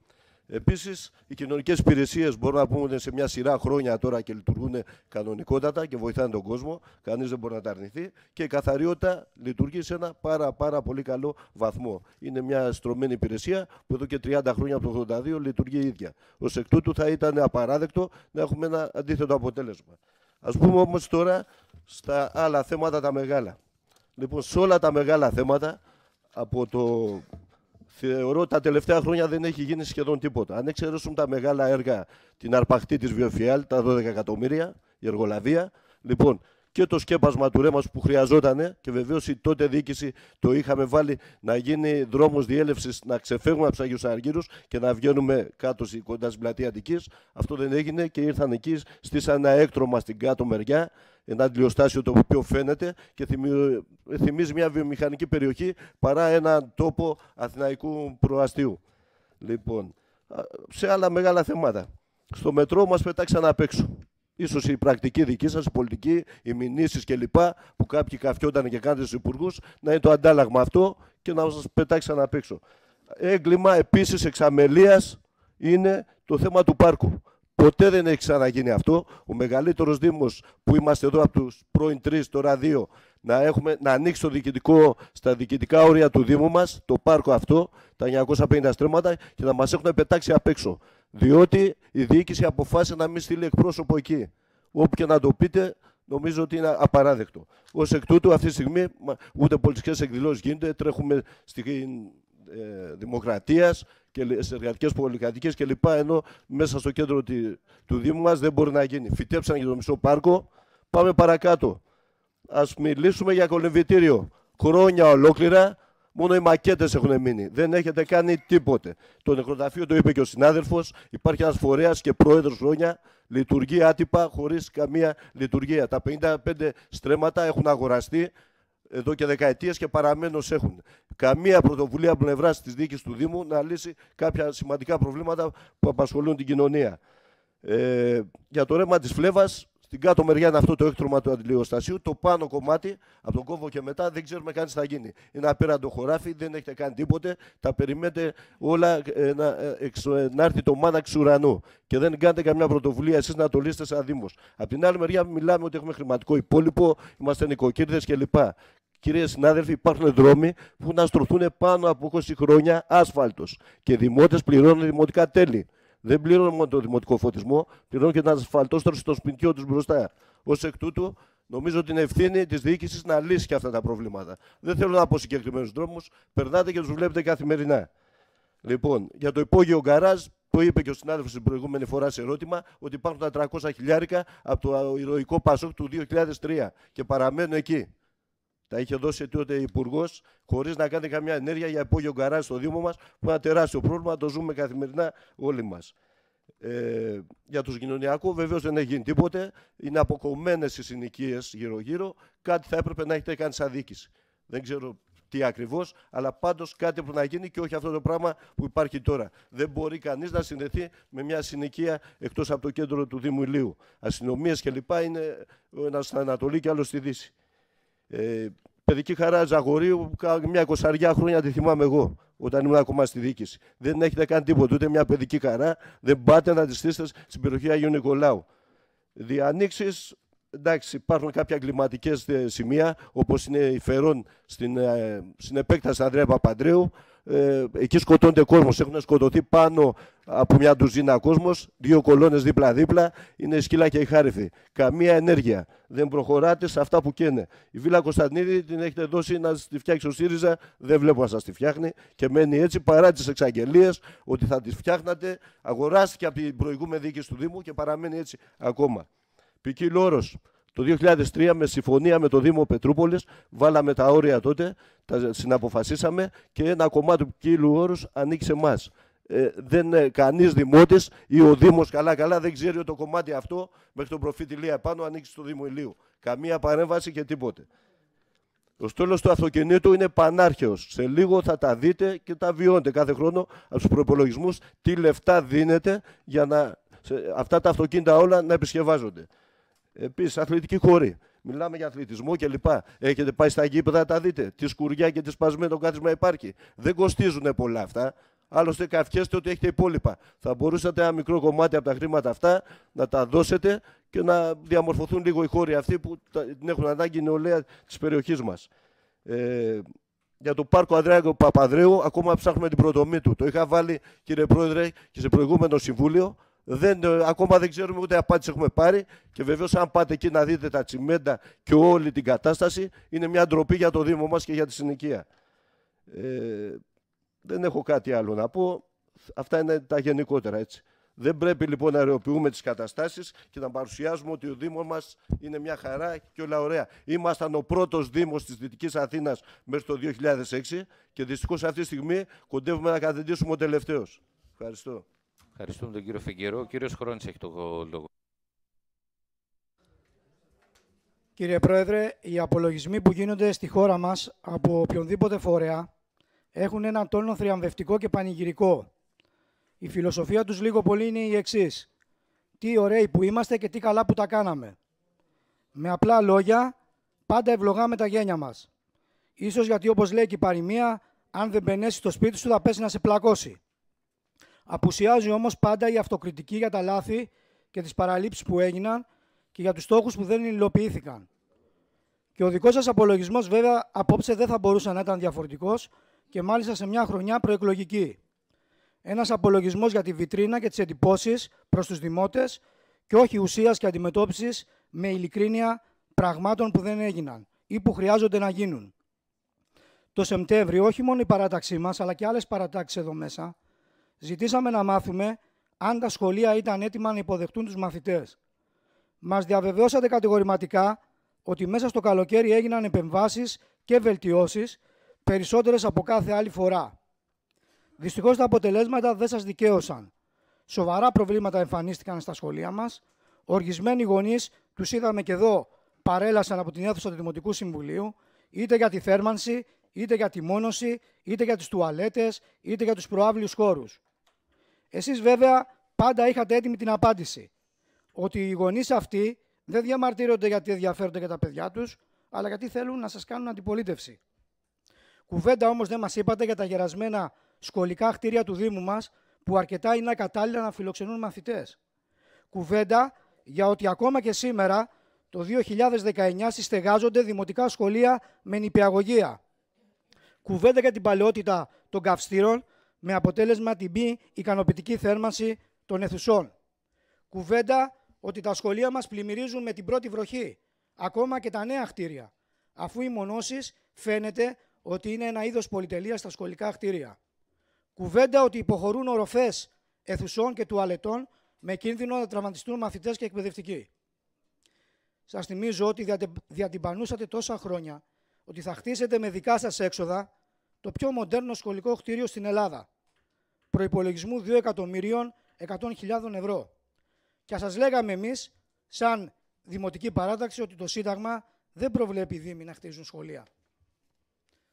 Επίσης, οι κοινωνικές υπηρεσίες μπορούν να πούμε ότι σε μια σειρά χρόνια τώρα και λειτουργούν κανονικότατα και βοηθάνε τον κόσμο. Κανείς δεν μπορεί να τα αρνηθεί. Και η καθαριότητα λειτουργεί σε ένα πάρα, πάρα πολύ καλό βαθμό. Είναι μια στρωμένη υπηρεσία που εδώ και 30 χρόνια από το 1982 λειτουργεί η ίδια. Ως εκ τούτου θα ήταν απαράδεκτο να έχουμε ένα αντίθετο αποτέλεσμα. Ας πούμε όμως τώρα στα άλλα θέματα τα μεγάλα. Λοιπόν, σε όλα τα μεγάλα θέματα, από το Θεωρώ τα τελευταία χρόνια δεν έχει γίνει σχεδόν τίποτα. Αν εξαιρέσουμε τα μεγάλα έργα, την αρπαχτή της Βιοφιάλ, τα 12 εκατομμύρια, η εργολαβία. Λοιπόν, και το σκέπασμα του ρέμας που χρειαζόταν και βεβαίως η τότε διοίκηση το είχαμε βάλει να γίνει δρόμος διέλευσης, να ξεφεύγουμε από τους Αγίους Αργύρους και να βγαίνουμε κάτω κοντά στην πλατεία Αττικής. Αυτό δεν έγινε και ήρθαν εκεί, στήσαν ένα έκτρομα στην κάτω μεριά ένα αντιλιοστάσιο το οποίο φαίνεται και θυμίζει μια βιομηχανική περιοχή παρά έναν τόπο αθηναϊκού προαστίου. Λοιπόν, σε άλλα μεγάλα θέματα. Στο μετρό μας πετάξαν απ' έξω σω η πρακτική δική σας, η πολιτική, οι μηνύσεις κλπ. που κάποιοι καφιόταν και κάνετε στους υπουργούς, να είναι το αντάλλαγμα αυτό και να σας πετάξει έξω. Έγκλημα επίσης εξαμελίας είναι το θέμα του πάρκου. Ποτέ δεν έχει ξαναγίνει αυτό. Ο μεγαλύτερος δήμος που είμαστε εδώ από τους πρώην τρεις, τώρα δύο, να, έχουμε, να ανοίξει το διοικητικό, στα διοικητικά όρια του Δήμου μας, το πάρκο αυτό, τα 950 στρέμματα και να μας έχουν πετάξει απ' έξω. Διότι η διοίκηση αποφάσισε να μην στείλει εκπρόσωπο εκεί. Όπου και να το πείτε, νομίζω ότι είναι απαράδεκτο. Ως εκ τούτου, αυτή τη στιγμή ούτε πολιτικές εκδηλώσεις γίνονται. Τρέχουμε στη ε, δημοκρατίας και σε εργατικές πολυκατοικίες κλπ. Ενώ μέσα στο κέντρο του Δήμου μας δεν μπορεί να γίνει. Φυτέψαν για το μισό πάρκο. Πάμε παρακάτω. Ας μιλήσουμε για κολυμβητήριο. Χρόνια ολόκληρα Μόνο οι μακέτες έχουν μείνει. Δεν έχετε κάνει τίποτε. Το νεκροταφείο το είπε και ο συνάδελφος. Υπάρχει ένας φορέας και πρόεδρος χρόνια. Λειτουργεί άτυπα χωρίς καμία λειτουργία. Τα 55 στρέμματα έχουν αγοραστεί εδώ και δεκαετίες και παραμένω έχουν. Καμία πρωτοβουλία από πλευράς της δίκη του Δήμου να λύσει κάποια σημαντικά προβλήματα που απασχολούν την κοινωνία. Ε, για το ρεύμα της Φλέβας στην κάτω μεριά είναι αυτό το έκτρωμα του αντιλιοστασίου. Το πάνω κομμάτι, από τον κόβο και μετά, δεν ξέρουμε καν τι θα γίνει. Είναι απέραντο χωράφι, δεν έχετε κάνει τίποτε. Τα περιμένετε όλα ε, να, ε, ε έρθει το μάναξ ουρανού. Και δεν κάνετε καμιά πρωτοβουλία εσείς να το λύσετε σαν Δήμος. Απ' την άλλη μεριά, μιλάμε ότι έχουμε χρηματικό υπόλοιπο, είμαστε νοικοκύρδες κλπ. Κυρίες συνάδελφοι, υπάρχουν δρόμοι που να στρωθούν πάνω από 20 χρόνια άσφαλτος. και δημότες πληρώνουν δημοτικά τέλη. Δεν πληρώνω μόνο τον δημοτικό φωτισμό, πληρώνω και την ασφαλτόστρωση των σπιτιών τους μπροστά. Ως εκ τούτου, νομίζω ότι την ευθύνη της διοίκησης να λύσει και αυτά τα προβλήματα. Δεν θέλω να πω συγκεκριμένους δρόμους, περνάτε και τους βλέπετε καθημερινά. Λοιπόν, για το υπόγειο γκαράζ, το είπε και ο συνάδελφος την προηγούμενη φορά σε ερώτημα, ότι υπάρχουν τα 300 χιλιάρικα από το ηρωικό Πασόκ του 2003 και παραμένουν εκεί τα είχε δώσει τότε υπουργός, χωρίς να κάνει καμιά ενέργεια για υπόγειο γκαράζ στο Δήμο μας, που είναι ένα τεράστιο πρόβλημα, το ζούμε καθημερινά όλοι μας. Ε, για τους κοινωνιακούς βεβαίως δεν έχει γίνει τίποτε. Είναι αποκομμένες οι συνοικίες γύρω-γύρω. Κάτι θα έπρεπε να έχετε κάνει σαν δίκηση. Δεν ξέρω τι ακριβώς, αλλά πάντως κάτι που να γίνει και όχι αυτό το πράγμα που υπάρχει τώρα. Δεν μπορεί κανείς να συνδεθεί με μια συνοικία εκτός από το κέντρο του Δήμου Ηλίου. Αστυνομίες κλπ. είναι ένας στην Ανατολή και άλλος στη Δύση. Ε, παιδική χαρά Ζαγορίου, μια εικοσαριά χρόνια τη θυμάμαι εγώ, όταν ήμουν ακόμα στη διοίκηση. Δεν έχετε κάνει τίποτα, ούτε μια παιδική χαρά, δεν πάτε να τη στήσετε στην περιοχή Αγίου Νικολάου. Διανοίξεις, εντάξει, υπάρχουν κάποια κλιματικέ ε, σημεία, όπως είναι η Φερόν στην, ε, στην επέκταση Ανδρέα Παπαντρέου. Ε, εκεί σκοτώνται κόσμος. Έχουν σκοτωθεί πάνω από μια ντουζίνα κόσμος, δύο κολόνες δίπλα-δίπλα, είναι σκύλα και η χάριφη. Καμία ενέργεια. Δεν προχωράτε σε αυτά που καίνε. Η Βίλα Κωνσταντίνη την έχετε δώσει να τη φτιάξει ο ΣΥΡΙΖΑ, δεν βλέπω να σας τη φτιάχνει και μένει έτσι παρά τις εξαγγελίες ότι θα τη φτιάχνατε. Αγοράστηκε από την προηγούμενη διοίκηση του Δήμου και παραμένει έτσι ακόμα. Ποικίλο όρος. Το 2003 με συμφωνία με το Δήμο Πετρούπολης βάλαμε τα όρια τότε, τα συναποφασίσαμε και ένα κομμάτι του κύλου όρους ανήκει σε εμάς. Ε, δεν, κανείς δημότης ή ο Δήμος καλά καλά δεν ξέρει ότι το κομμάτι αυτό μέχρι τον προφήτη Λία επάνω ανήκει στο Δήμο Ηλίου. Καμία παρέμβαση και τίποτε. Ο στόλος του αυτοκινήτου είναι πανάρχαιος. Σε λίγο θα τα δείτε και τα βιώνετε κάθε χρόνο από τους προπολογισμούς τι λεφτά δίνεται για να αυτά τα αυτοκίνητα όλα να επισκευάζονται. Επίσης, αθλητική χώρη. Μιλάμε για αθλητισμό κλπ. Έχετε πάει στα γήπεδα, τα δείτε. Τη σκουριά και τη σπασμένη το κάθισμα υπάρχει. Δεν κοστίζουν πολλά αυτά. Άλλωστε, καυχέστε ότι έχετε υπόλοιπα. Θα μπορούσατε ένα μικρό κομμάτι από τα χρήματα αυτά να τα δώσετε και να διαμορφωθούν λίγο οι χώροι αυτοί που την έχουν ανάγκη η νεολαία της περιοχής μας. Ε, για το πάρκο Ανδρέας Παπαδρέου, ακόμα ψάχνουμε την προτομή του. Το είχα βάλει, κύριε Πρόεδρε, και σε προηγούμενο συμβούλιο. Δεν, ε, ακόμα δεν ξέρουμε ούτε απάντηση έχουμε πάρει. Και βεβαίως, αν πάτε εκεί να δείτε τα τσιμέντα και όλη την κατάσταση, είναι μια ντροπή για το Δήμο μας και για τη συνοικία. Ε, δεν έχω κάτι άλλο να πω. Αυτά είναι τα γενικότερα έτσι. Δεν πρέπει λοιπόν να αεροποιούμε τις καταστάσεις και να παρουσιάζουμε ότι ο Δήμος μας είναι μια χαρά και όλα ωραία. Ήμασταν ο πρώτος Δήμος της Δυτικής Αθήνας μέχρι το 2006 και δυστυχώς αυτή τη στιγμή κοντεύουμε να καθεντήσουμε ο τελευταίος. Ευχαριστώ. Ευχαριστούμε τον κύριο Φεγγερό. Ο κύριος Χρόνης έχει το λόγο. Κύριε Πρόεδρε, οι απολογισμοί που γίνονται στη χώρα μας από οποιονδήποτε φορέα έχουν ένα τόνο θριαμβευτικό και πανηγυρικό. Η φιλοσοφία τους λίγο πολύ είναι η εξής. Τι ωραίοι που είμαστε και τι καλά που τα κάναμε. Με απλά λόγια, πάντα ευλογάμε τα γένια μας. Ίσως γιατί όπως λέει και η παροιμία, αν δεν πενέσει το σπίτι σου θα πέσει να σε πλακώσει. Απουσιάζει όμως πάντα η αυτοκριτική για τα λάθη και τις παραλήψεις που έγιναν και για τους στόχους που δεν υλοποιήθηκαν. Και ο δικός σας απολογισμός βέβαια απόψε δεν θα μπορούσε να ήταν διαφορετικός και μάλιστα σε μια χρονιά προεκλογική. Ένας απολογισμός για τη βιτρίνα και τις εντυπώσεις προς τους δημότες και όχι ουσίας και αντιμετώπισης με ειλικρίνεια πραγμάτων που δεν έγιναν ή που χρειάζονται να γίνουν. Το Σεπτέμβριο όχι μόνο η παράταξή μας, αλλά και άλλες παρατάξεις εδώ μέσα ζητήσαμε να μάθουμε αν τα σχολεία ήταν έτοιμα να υποδεχτούν τους μαθητές. Μας διαβεβαιώσατε κατηγορηματικά ότι μέσα στο καλοκαίρι έγιναν επεμβάσεις και βελτιώσεις, περισσότερες από κάθε άλλη φορά. Δυστυχώς τα αποτελέσματα δεν σας δικαίωσαν. Σοβαρά προβλήματα εμφανίστηκαν στα σχολεία μας. Οργισμένοι γονείς, τους είδαμε και εδώ, παρέλασαν από την αίθουσα του Δημοτικού Συμβουλίου, είτε για τη θέρμανση, είτε για τη μόνωση, είτε για τις τουαλέτες, είτε για τους προάβλιους χώρους. Εσείς βέβαια πάντα είχατε έτοιμη την απάντηση. Ότι οι γονείς αυτοί δεν διαμαρτύρονται γιατί ενδιαφέρονται για τα παιδιά τους, αλλά γιατί θέλουν να σας κάνουν αντιπολίτευση. Κουβέντα όμως δεν μας είπατε για τα γερασμένα σχολικά χτίρια του Δήμου μας, που αρκετά είναι ακατάλληλα να φιλοξενούν μαθητές. Κουβέντα για ότι ακόμα και σήμερα, το 2019, συστεγάζονται δημοτικά σχολεία με νηπιαγωγία. Κουβέντα για την παλαιότητα των καυστήρων, με αποτέλεσμα την μη ικανοποιητική θέρμανση των αιθουσών. Κουβέντα ότι τα σχολεία μας πλημμυρίζουν με την πρώτη βροχή, ακόμα και τα νέα χτίρια, αφού οι μονώσεις φαίνεται ότι είναι ένα είδος πολυτελείας στα σχολικά χτίρια. Κουβέντα ότι υποχωρούν οροφές αιθουσών και τουαλετών με κίνδυνο να τραυματιστούν μαθητές και εκπαιδευτικοί. Σας θυμίζω ότι διατυμπανούσατε τόσα χρόνια ότι θα χτίσετε με δικά σας έξοδα το πιο μοντέρνο σχολικό κτίριο στην Ελλάδα. Προπολογισμού 2.100.000 ευρώ. Και σας λέγαμε εμείς, σαν Δημοτική Παράταξη, ότι το Σύνταγμα δεν προβλέπει δήμοι να χτίζουν σχολεία.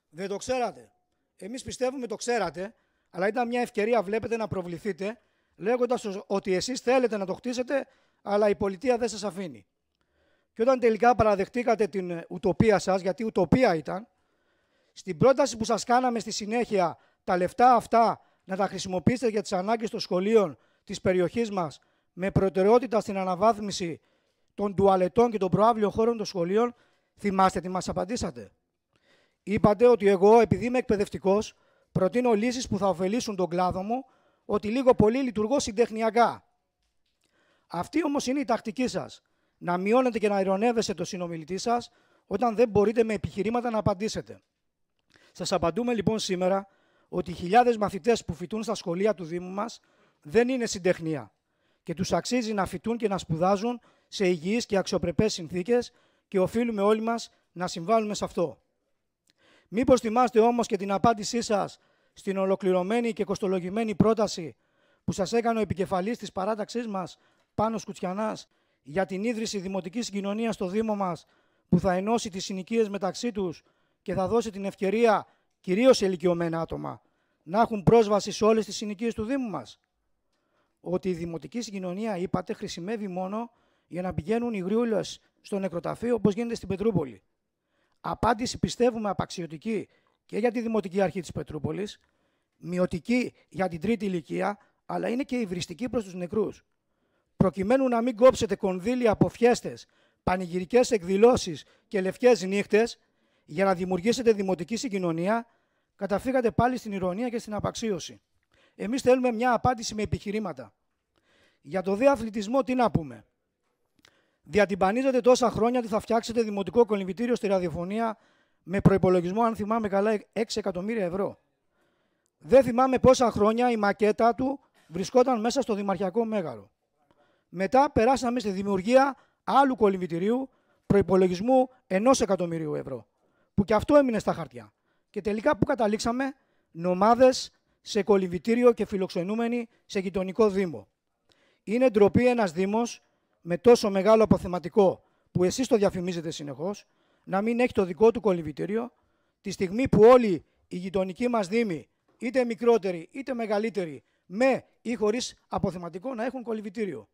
Δεν το ξέρατε. εμείς πιστεύουμε το ξέρατε, αλλά ήταν μια ευκαιρία, βλέπετε, να προβληθείτε, λέγοντας ότι εσείς θέλετε να το χτίσετε, αλλά η πολιτεία δεν σας αφήνει. Και όταν τελικά παραδεχτήκατε την ε, ουτοπία σας, γιατί ουτοπία ήταν, στην πρόταση που σας κάναμε στη συνέχεια, τα λεφτά αυτά να τα χρησιμοποιήσετε για τις ανάγκες των σχολείων της περιοχής μας, με προτεραιότητα στην αναβάθμιση των τουαλετών και των προάβλιων χώρων των σχολείων, θυμάστε τι μας απαντήσατε. Είπατε ότι εγώ, επειδή είμαι εκπαιδευτικός, προτείνω λύσεις που θα ωφελήσουν τον κλάδο μου, ότι λίγο πολύ λειτουργώ συντεχνιακά. Αυτή όμως είναι η τακτική σας. Να μειώνετε και να ειρωνεύεστε το συνομιλητή σας, όταν δεν μπορείτε με επιχειρήματα να απαντήσετε. Σας απαντούμε λοιπόν σήμερα ότι οι χιλιάδες μαθητές που φοιτούν στα σχολεία του Δήμου μας δεν είναι συντεχνία και τους αξίζει να φοιτούν και να σπουδάζουν σε υγιείς και αξιοπρεπές συνθήκες και οφείλουμε όλοι μας να συμβάλλουμε σε αυτό. Μήπως θυμάστε όμως και την απάντησή σας στην ολοκληρωμένη και κοστολογημένη πρόταση που σας έκανε ο επικεφαλής της παράταξής μας, Πάνος Κουτσιανάς, για την ίδρυση δημοτικής κοινωνία στο Δήμο μας που θα ενώσει τις συνοικίες μεταξύ τους και θα δώσει την ευκαιρία κυρίως σε ηλικιωμένα άτομα να έχουν πρόσβαση σε όλες τις συνοικίες του Δήμου μας. Ότι η δημοτική συγκοινωνία, είπατε, χρησιμεύει μόνο για να πηγαίνουν οι γριούλες στο νεκροταφείο όπως γίνεται στην Πετρούπολη. Απάντηση πιστεύουμε απαξιωτική και για τη Δημοτική Αρχή της Πετρούπολης, μειωτική για την τρίτη ηλικία, αλλά είναι και υβριστική προς τους νεκρούς. Προκειμένου να μην κόψετε κονδύλια από φιέστες, πανηγυρικές εκδηλώσεις και λευκές νύχτες, για να δημιουργήσετε δημοτική συγκοινωνία, καταφύγατε πάλι στην ηρωνία και στην απαξίωση. Εμείς θέλουμε μια απάντηση με επιχειρήματα. Για το διαθλητισμό τι να πούμε. Διατυμπανίζετε τόσα χρόνια ότι θα φτιάξετε δημοτικό κολυμπητήριο στη ραδιοφωνία με προπολογισμό, αν θυμάμαι καλά, 6 εκατομμύρια ευρώ. Δεν θυμάμαι πόσα χρόνια η μακέτα του βρισκόταν μέσα στο Δημαρχιακό Μέγαρο. Μετά περάσαμε στη δημιουργία άλλου κολυμπητηρίου προπολογισμού 1 εκατομμυρίου ευρώ που και αυτό έμεινε στα χαρτιά. Και τελικά που καταλήξαμε, νομάδες σε κολυβητήριο και φιλοξενούμενοι σε γειτονικό Δήμο. Είναι ντροπή ένας Δήμος με τόσο μεγάλο αποθεματικό που εσείς το διαφημίζετε συνεχώς, να μην έχει το δικό του κολυβητήριο, τη στιγμή που όλοι οι γειτονικοί μας Δήμοι, είτε μικρότεροι είτε μεγαλύτεροι, με ή χωρίς αποθεματικό, να έχουν κολυβητήριο.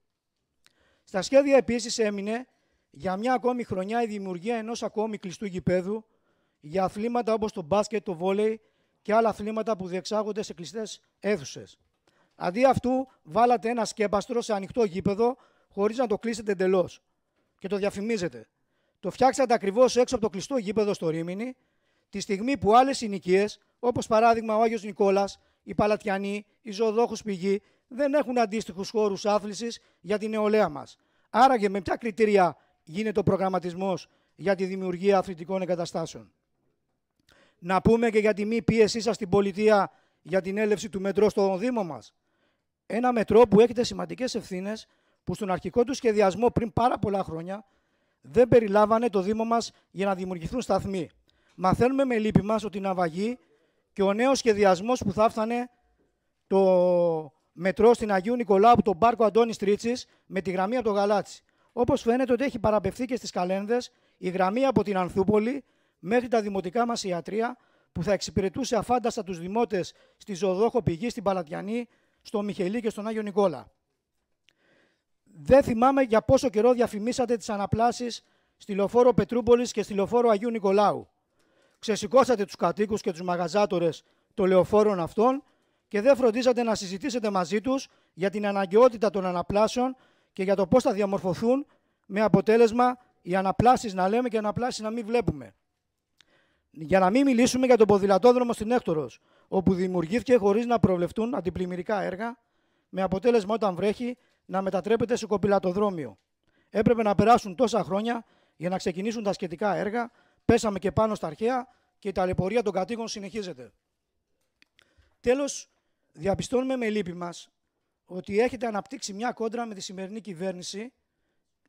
Στα σχέδια επίσης έμεινε για μια ακόμη χρονιά η δημιουργία ενός ακόμη κλειστού γηπέδου για αθλήματα όπως το μπάσκετ, το βόλεϊ και άλλα αθλήματα που διεξάγονται σε κλειστές αίθουσες. Αντί αυτού βάλατε ένα σκέπαστρο σε ανοιχτό γήπεδο χωρίς να το κλείσετε εντελώς και το διαφημίζετε. Το φτιάξατε ακριβώς έξω από το κλειστό γήπεδο στο Ρήμινι, τη στιγμή που άλλες συνοικίες, όπως παράδειγμα ο Άγιος Νικόλας, οι Παλατιανοί, οι Ζωοδόχους Πηγή, δεν έχουν αντίστοιχους χώρους άθλησης για την νεολαία μας. Άραγε, με ποια κριτήρια γίνεται ο προγραμματισμός για τη δημιουργία αθλητικών εγκαταστάσεων. Να πούμε και για τη μη πίεσή σας στην πολιτεία για την έλευση του μετρό στο Δήμο μας. Ένα μετρό που έχετε σημαντικές ευθύνες που στον αρχικό του σχεδιασμό πριν πάρα πολλά χρόνια δεν περιλάβανε το Δήμο μας για να δημιουργηθούν σταθμοί. Μαθαίνουμε με λύπη μας ότι η ναυαγή και ο νέος σχεδιασμός που θα έφτανε το μετρό στην Αγίου Νικολάου από τον πάρκο Αντώνης Τρίτσι με τη γραμμή από το Γαλάτσι. Όπως φαίνεται ότι έχει παραπευθεί και στις καλένδες η γραμμή από την Ανθούπολη μέχρι τα δημοτικά μας ιατρία που θα εξυπηρετούσε αφάνταστα τους δημότες στη Ζωοδόχο Πηγή, στην Παλατιανή, στο Μιχελή και στον Άγιο Νικόλα. Δεν θυμάμαι για πόσο καιρό διαφημίσατε τις αναπλάσεις στη λεωφόρο Πετρούπολης και στη λεωφόρο Αγίου Νικολάου. Ξεσηκώσατε τους κατοίκους και τους μαγαζάτορες των λεωφόρων αυτών και δεν φροντίζατε να συζητήσετε μαζί τους για την αναγκαιότητα των αναπλάσεων και για το πώς θα διαμορφωθούν με αποτέλεσμα οι αναπλάσεις να λέμε και αναπλάσεις να μην βλέπουμε. Για να μην μιλήσουμε για τον ποδηλατόδρομο στην Έκτορο, όπου δημιουργήθηκε χωρίς να προβλεφτούν αντιπλημμυρικά έργα, με αποτέλεσμα όταν βρέχει να μετατρέπεται σε κοπηλατοδρόμιο. Έπρεπε να περάσουν τόσα χρόνια για να ξεκινήσουν τα σχετικά έργα, πέσαμε και πάνω στα αρχαία και η ταλαιπωρία των κατοίκων συνεχίζεται. Τέλος, διαπιστώνουμε με λύπη μας ότι έχετε αναπτύξει μια κόντρα με τη σημερινή κυβέρνηση,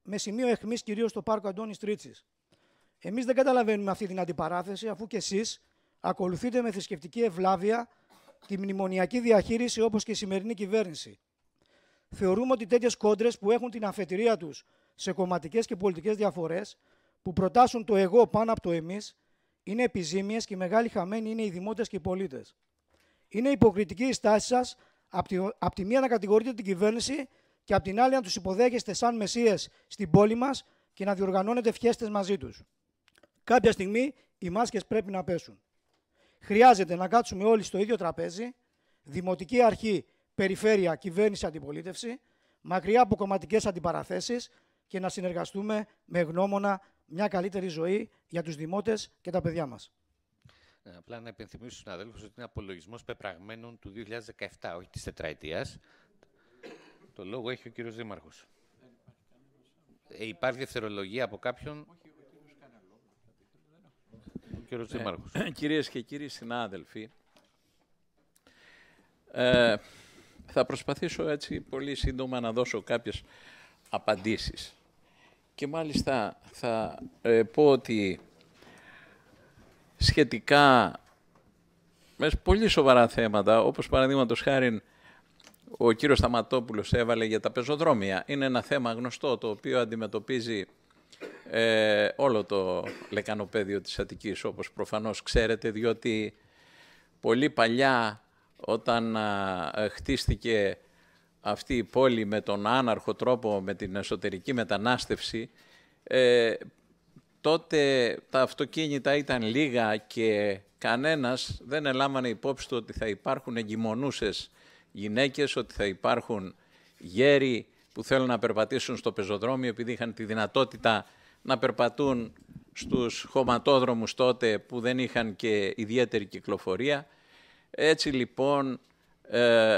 με σημείο εχμής κυρίως στο πάρκο Αντώνης Τρίτσης. Εμείς δεν καταλαβαίνουμε αυτή την αντιπαράθεση, αφού και εσείς ακολουθείτε με θρησκευτική ευλάβεια τη μνημονιακή διαχείριση όπως και η σημερινή κυβέρνηση. Θεωρούμε ότι τέτοιες κόντρες που έχουν την αφετηρία τους σε κομματικές και πολιτικές διαφορές, που προτάσουν το εγώ πάνω από το εμείς, είναι επιζήμιες και μεγάλοι χαμένοι είναι οι δημότες και οι πολίτες. Είναι υποκριτική η στάση σας από τη, απ τη μία να κατηγορείτε την κυβέρνηση και από την άλλη να τους υποδέχεστε σαν μεσίες στην πόλη μας και να διοργανώνετε φιέστες μαζί τους. Κάποια στιγμή οι μάσκες πρέπει να πέσουν. Χρειάζεται να κάτσουμε όλοι στο ίδιο τραπέζι, δημοτική αρχή, περιφέρεια, κυβέρνηση, αντιπολίτευση, μακριά από κομματικές αντιπαραθέσεις και να συνεργαστούμε με γνώμονα μια καλύτερη ζωή για τους δημότες και τα παιδιά μας. Ε, απλά να επενθυμίσω στους αδέλφους ότι είναι απολογισμός πεπραγμένων του 2017, όχι της τετραετίας. Το λόγο έχει ο κύριος Δήμαρχος. Ε, υπάρχει δευτερολογία από κάποιον κύριος ε, [CLEARS THROAT] κυρίες και κύριοι συνάδελφοι, ε, θα προσπαθήσω έτσι πολύ σύντομα να δώσω κάποιες απαντήσεις. Και μάλιστα θα ε, πω ότι σχετικά με πολύ σοβαρά θέματα, όπως παραδείγματος χάρη ο κύριος Σταματόπουλος έβαλε για τα πεζοδρόμια. Είναι ένα θέμα γνωστό το οποίο αντιμετωπίζει ε, όλο το λεκανοπέδιο της Αττικής, όπως προφανώς ξέρετε, διότι πολύ παλιά όταν ε, χτίστηκε αυτή η πόλη με τον άναρχο τρόπο, με την εσωτερική μετανάστευση, ε, τότε τα αυτοκίνητα ήταν λίγα και κανένας δεν ελάμβανε υπόψη του ότι θα υπάρχουν εγκυμονούσες γυναίκες, ότι θα υπάρχουν γέροι που θέλουν να περπατήσουν στο πεζοδρόμιο επειδή είχαν τη δυνατότητα να περπατούν στους χωματόδρομους τότε που δεν είχαν και ιδιαίτερη κυκλοφορία. Έτσι λοιπόν ε,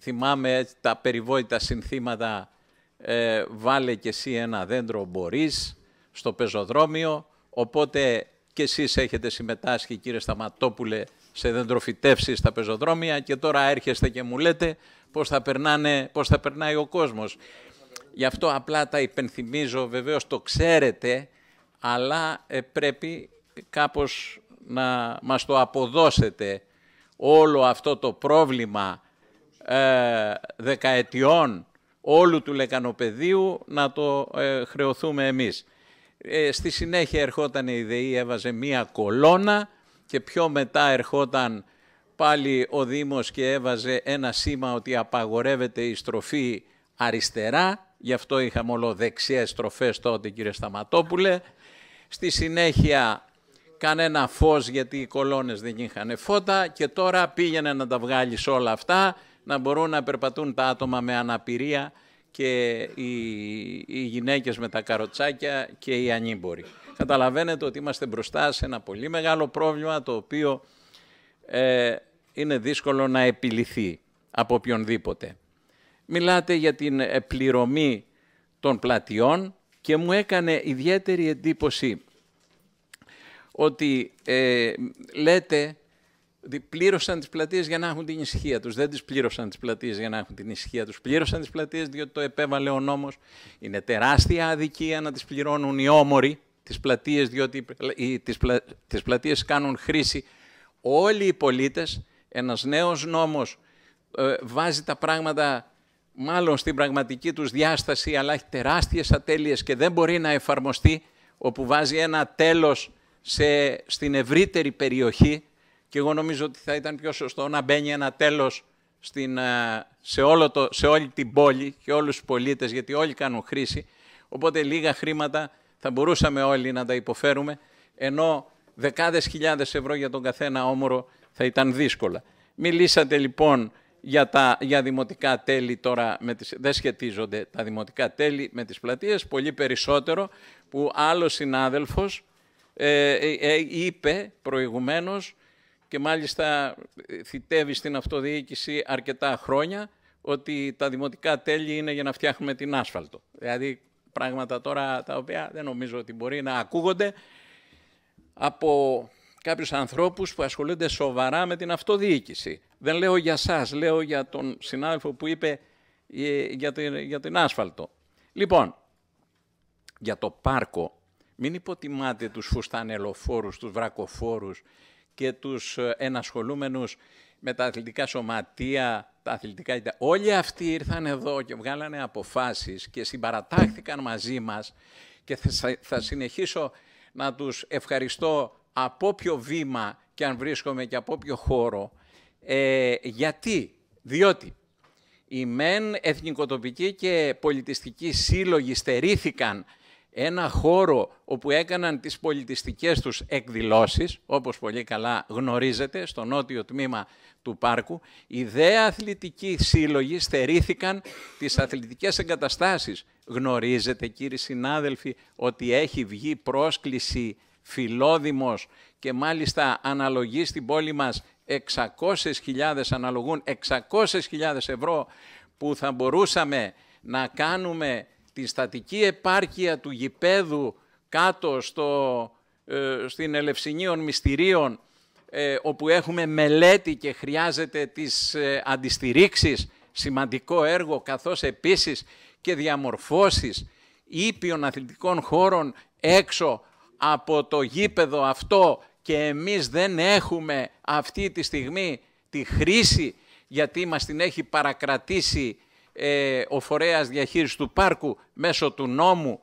θυμάμαι τα περιβόητα συνθήματα ε, «Βάλε και εσύ ένα δέντρο μπορείς» στο πεζοδρόμιο, οπότε και εσείς έχετε συμμετάσχει κύριε Σταματόπουλε σε δεντροφυτεύσεις στα πεζοδρόμια και τώρα έρχεστε και μου λέτε πώς θα, περνάνε, πώς θα περνάει ο κόσμος. Γι' αυτό απλά τα υπενθυμίζω, βεβαίως το ξέρετε, αλλά ε, πρέπει κάπως να μας το αποδώσετε όλο αυτό το πρόβλημα ε, δεκαετιών όλου του λεκανοπεδίου να το ε, χρεωθούμε εμείς. Ε, στη συνέχεια ερχόταν η ΔΕΗ, έβαζε μία κολόνα, και πιο μετά ερχόταν πάλι ο Δήμος και έβαζε ένα σήμα ότι απαγορεύεται η στροφή αριστερά, γι' αυτό είχαμε όλο δεξιές στροφές τότε κύριε Σταματόπουλε. Στη συνέχεια κανένα φως γιατί οι κολόνες δεν είχαν φώτα και τώρα πήγαινε να τα βγάλει όλα αυτά να μπορούν να περπατούν τα άτομα με αναπηρία και οι, οι γυναίκες με τα καροτσάκια και οι ανήμποροι. Καταλαβαίνετε ότι είμαστε μπροστά σε ένα πολύ μεγάλο πρόβλημα το οποίο ε, είναι δύσκολο να επιληθεί από οποιονδήποτε. Μιλάτε για την ε, πληρωμή των πλατιών και μου έκανε ιδιαίτερη εντύπωση ότι ε, λέτε ότι πλήρωσαν τις πλατείες για να έχουν την ισχύα τους. Δεν τις πλήρωσαν τις πλατείες για να έχουν την ισχύα τους. Πλήρωσαν τις πλατείες διότι το επέβαλε ο νόμος. Είναι τεράστια αδικία να τις πληρώνουν οι όμοροι τις πλατείες, διότι οι, τις, πλατείες κάνουν χρήση όλοι οι πολίτες. Ένας νέος νόμος ε, βάζει τα πράγματα μάλλον στην πραγματική τους διάσταση, αλλά έχει τεράστιες ατέλειες και δεν μπορεί να εφαρμοστεί, όπου βάζει ένα τέλος σε, στην ευρύτερη περιοχή και εγώ νομίζω ότι θα ήταν πιο σωστό να μπαίνει ένα τέλος στην, ε, σε, όλο το, σε όλη την πόλη και όλους τους πολίτες, γιατί όλοι κάνουν χρήση. Οπότε λίγα χρήματα θα μπορούσαμε όλοι να τα υποφέρουμε, ενώ δεκάδες χιλιάδες ευρώ για τον καθένα όμορο θα ήταν δύσκολα. Μιλήσατε λοιπόν για, τα, για δημοτικά τέλη τώρα, με τις, δεν σχετίζονται τα δημοτικά τέλη με τις πλατείες, πολύ περισσότερο που άλλος συνάδελφος ε, ε, ε είπε προηγουμένως και μάλιστα ε, θητεύει στην αυτοδιοίκηση αρκετά χρόνια ότι τα δημοτικά τέλη είναι για να φτιάχνουμε την άσφαλτο. Δηλαδή πράγματα τώρα τα οποία δεν νομίζω ότι μπορεί να ακούγονται από κάποιους ανθρώπους που ασχολούνται σοβαρά με την αυτοδιοίκηση. Δεν λέω για σας, λέω για τον συνάδελφο που είπε ε, για την, για την άσφαλτο. Λοιπόν, για το πάρκο, μην υποτιμάτε τους φουστανελοφόρους, τους βρακοφόρους και τους ε, ενασχολούμενους με τα αθλητικά σωματεία, τα αθλητικά Όλοι αυτοί ήρθαν εδώ και βγάλανε αποφάσεις και συμπαρατάχθηκαν μαζί μας και θα συνεχίσω να τους ευχαριστώ από ποιο βήμα και αν βρίσκομαι και από ποιο χώρο. Ε, γιατί, διότι οι μεν εθνικοτοπικοί και πολιτιστικοί σύλλογοι στερήθηκαν ένα χώρο όπου έκαναν τις πολιτιστικές τους εκδηλώσεις, όπως πολύ καλά γνωρίζετε, στο νότιο τμήμα του πάρκου, οι δε αθλητικοί σύλλογοι στερήθηκαν τις αθλητικές εγκαταστάσεις. Γνωρίζετε, κύριοι συνάδελφοι, ότι έχει βγει πρόσκληση φιλόδημος και μάλιστα αναλογή στην πόλη μας 600.000, αναλογούν 600.000 ευρώ που θα μπορούσαμε να κάνουμε τη στατική επάρκεια του γηπέδου κάτω στο, ε, στην Ελευσινίων Μυστηρίων ε, όπου έχουμε μελέτη και χρειάζεται τις ε, αντιστηρίξεις, σημαντικό έργο, καθώς επίσης και διαμορφώσεις ήπιων αθλητικών χώρων έξω από το γήπεδο αυτό και εμείς δεν έχουμε αυτή τη στιγμή τη χρήση γιατί μας την έχει παρακρατήσει ε, ο φορέας διαχείρισης του πάρκου μέσω του νόμου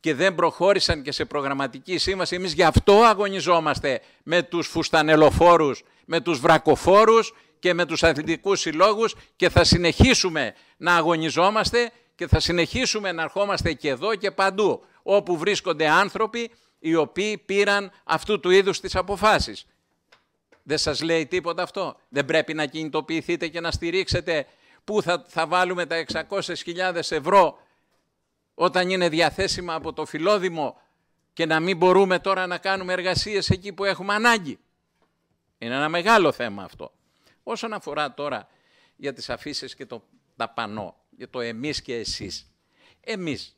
και δεν προχώρησαν και σε προγραμματική σύμβαση. Εμείς γι' αυτό αγωνιζόμαστε με τους φουστανελοφόρους, με τους βρακοφόρους και με τους αθλητικούς συλλόγους και θα συνεχίσουμε να αγωνιζόμαστε και θα συνεχίσουμε να ερχόμαστε και εδώ και παντού όπου βρίσκονται άνθρωποι οι οποίοι πήραν αυτού του είδους τις αποφάσεις. Δεν σας λέει τίποτα αυτό. Δεν πρέπει να κινητοποιηθείτε και να στηρίξετε Πού θα, θα βάλουμε τα 600.000 ευρώ όταν είναι διαθέσιμα από το Φιλόδημο και να μην μπορούμε τώρα να κάνουμε εργασίες εκεί που έχουμε ανάγκη. Είναι ένα μεγάλο θέμα αυτό. Όσον αφορά τώρα για τις αφήσεις και το, ταπανό, πανό, για το εμείς και εσείς. Εμείς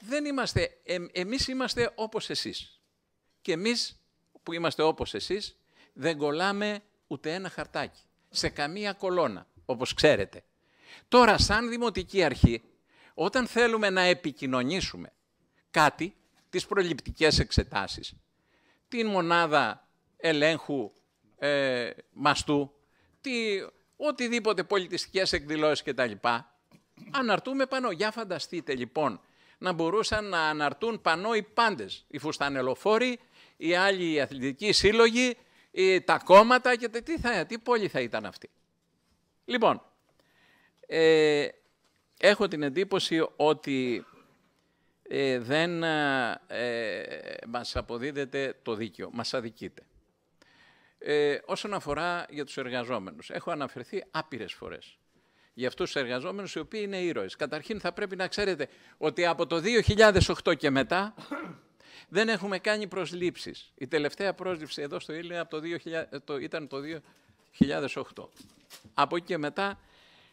δεν είμαστε, ε, εμείς είμαστε όπως εσείς. Και εμείς που είμαστε όπως εσείς δεν κολλάμε ούτε ένα χαρτάκι σε καμία κολόνα όπως ξέρετε. Τώρα, σαν Δημοτική Αρχή, όταν θέλουμε να επικοινωνήσουμε κάτι, τις προληπτικές εξετάσεις, την μονάδα ελέγχου ε, μαστού, τι, οτιδήποτε πολιτιστικές εκδηλώσεις κτλ. Αναρτούμε πανό. Για φανταστείτε λοιπόν να μπορούσαν να αναρτούν πανό οι πάντες. Οι φουστανελοφόροι, οι άλλοι οι αθλητικοί σύλλογοι, τα κόμματα και τι, θα, τι πόλη θα ήταν αυτή. Λοιπόν, ε, έχω την εντύπωση ότι ε, δεν ε, ε, μας αποδίδεται το δίκαιο, μας αδικείται. Ε, όσον αφορά για τους εργαζόμενους, έχω αναφερθεί άπειρες φορές για αυτούς τους εργαζόμενους οι οποίοι είναι ήρωες. Καταρχήν θα πρέπει να ξέρετε ότι από το 2008 και μετά δεν έχουμε κάνει προσλήψεις. Η τελευταία πρόσληψη εδώ στο Ήλιο ήταν το 2008. Από εκεί και μετά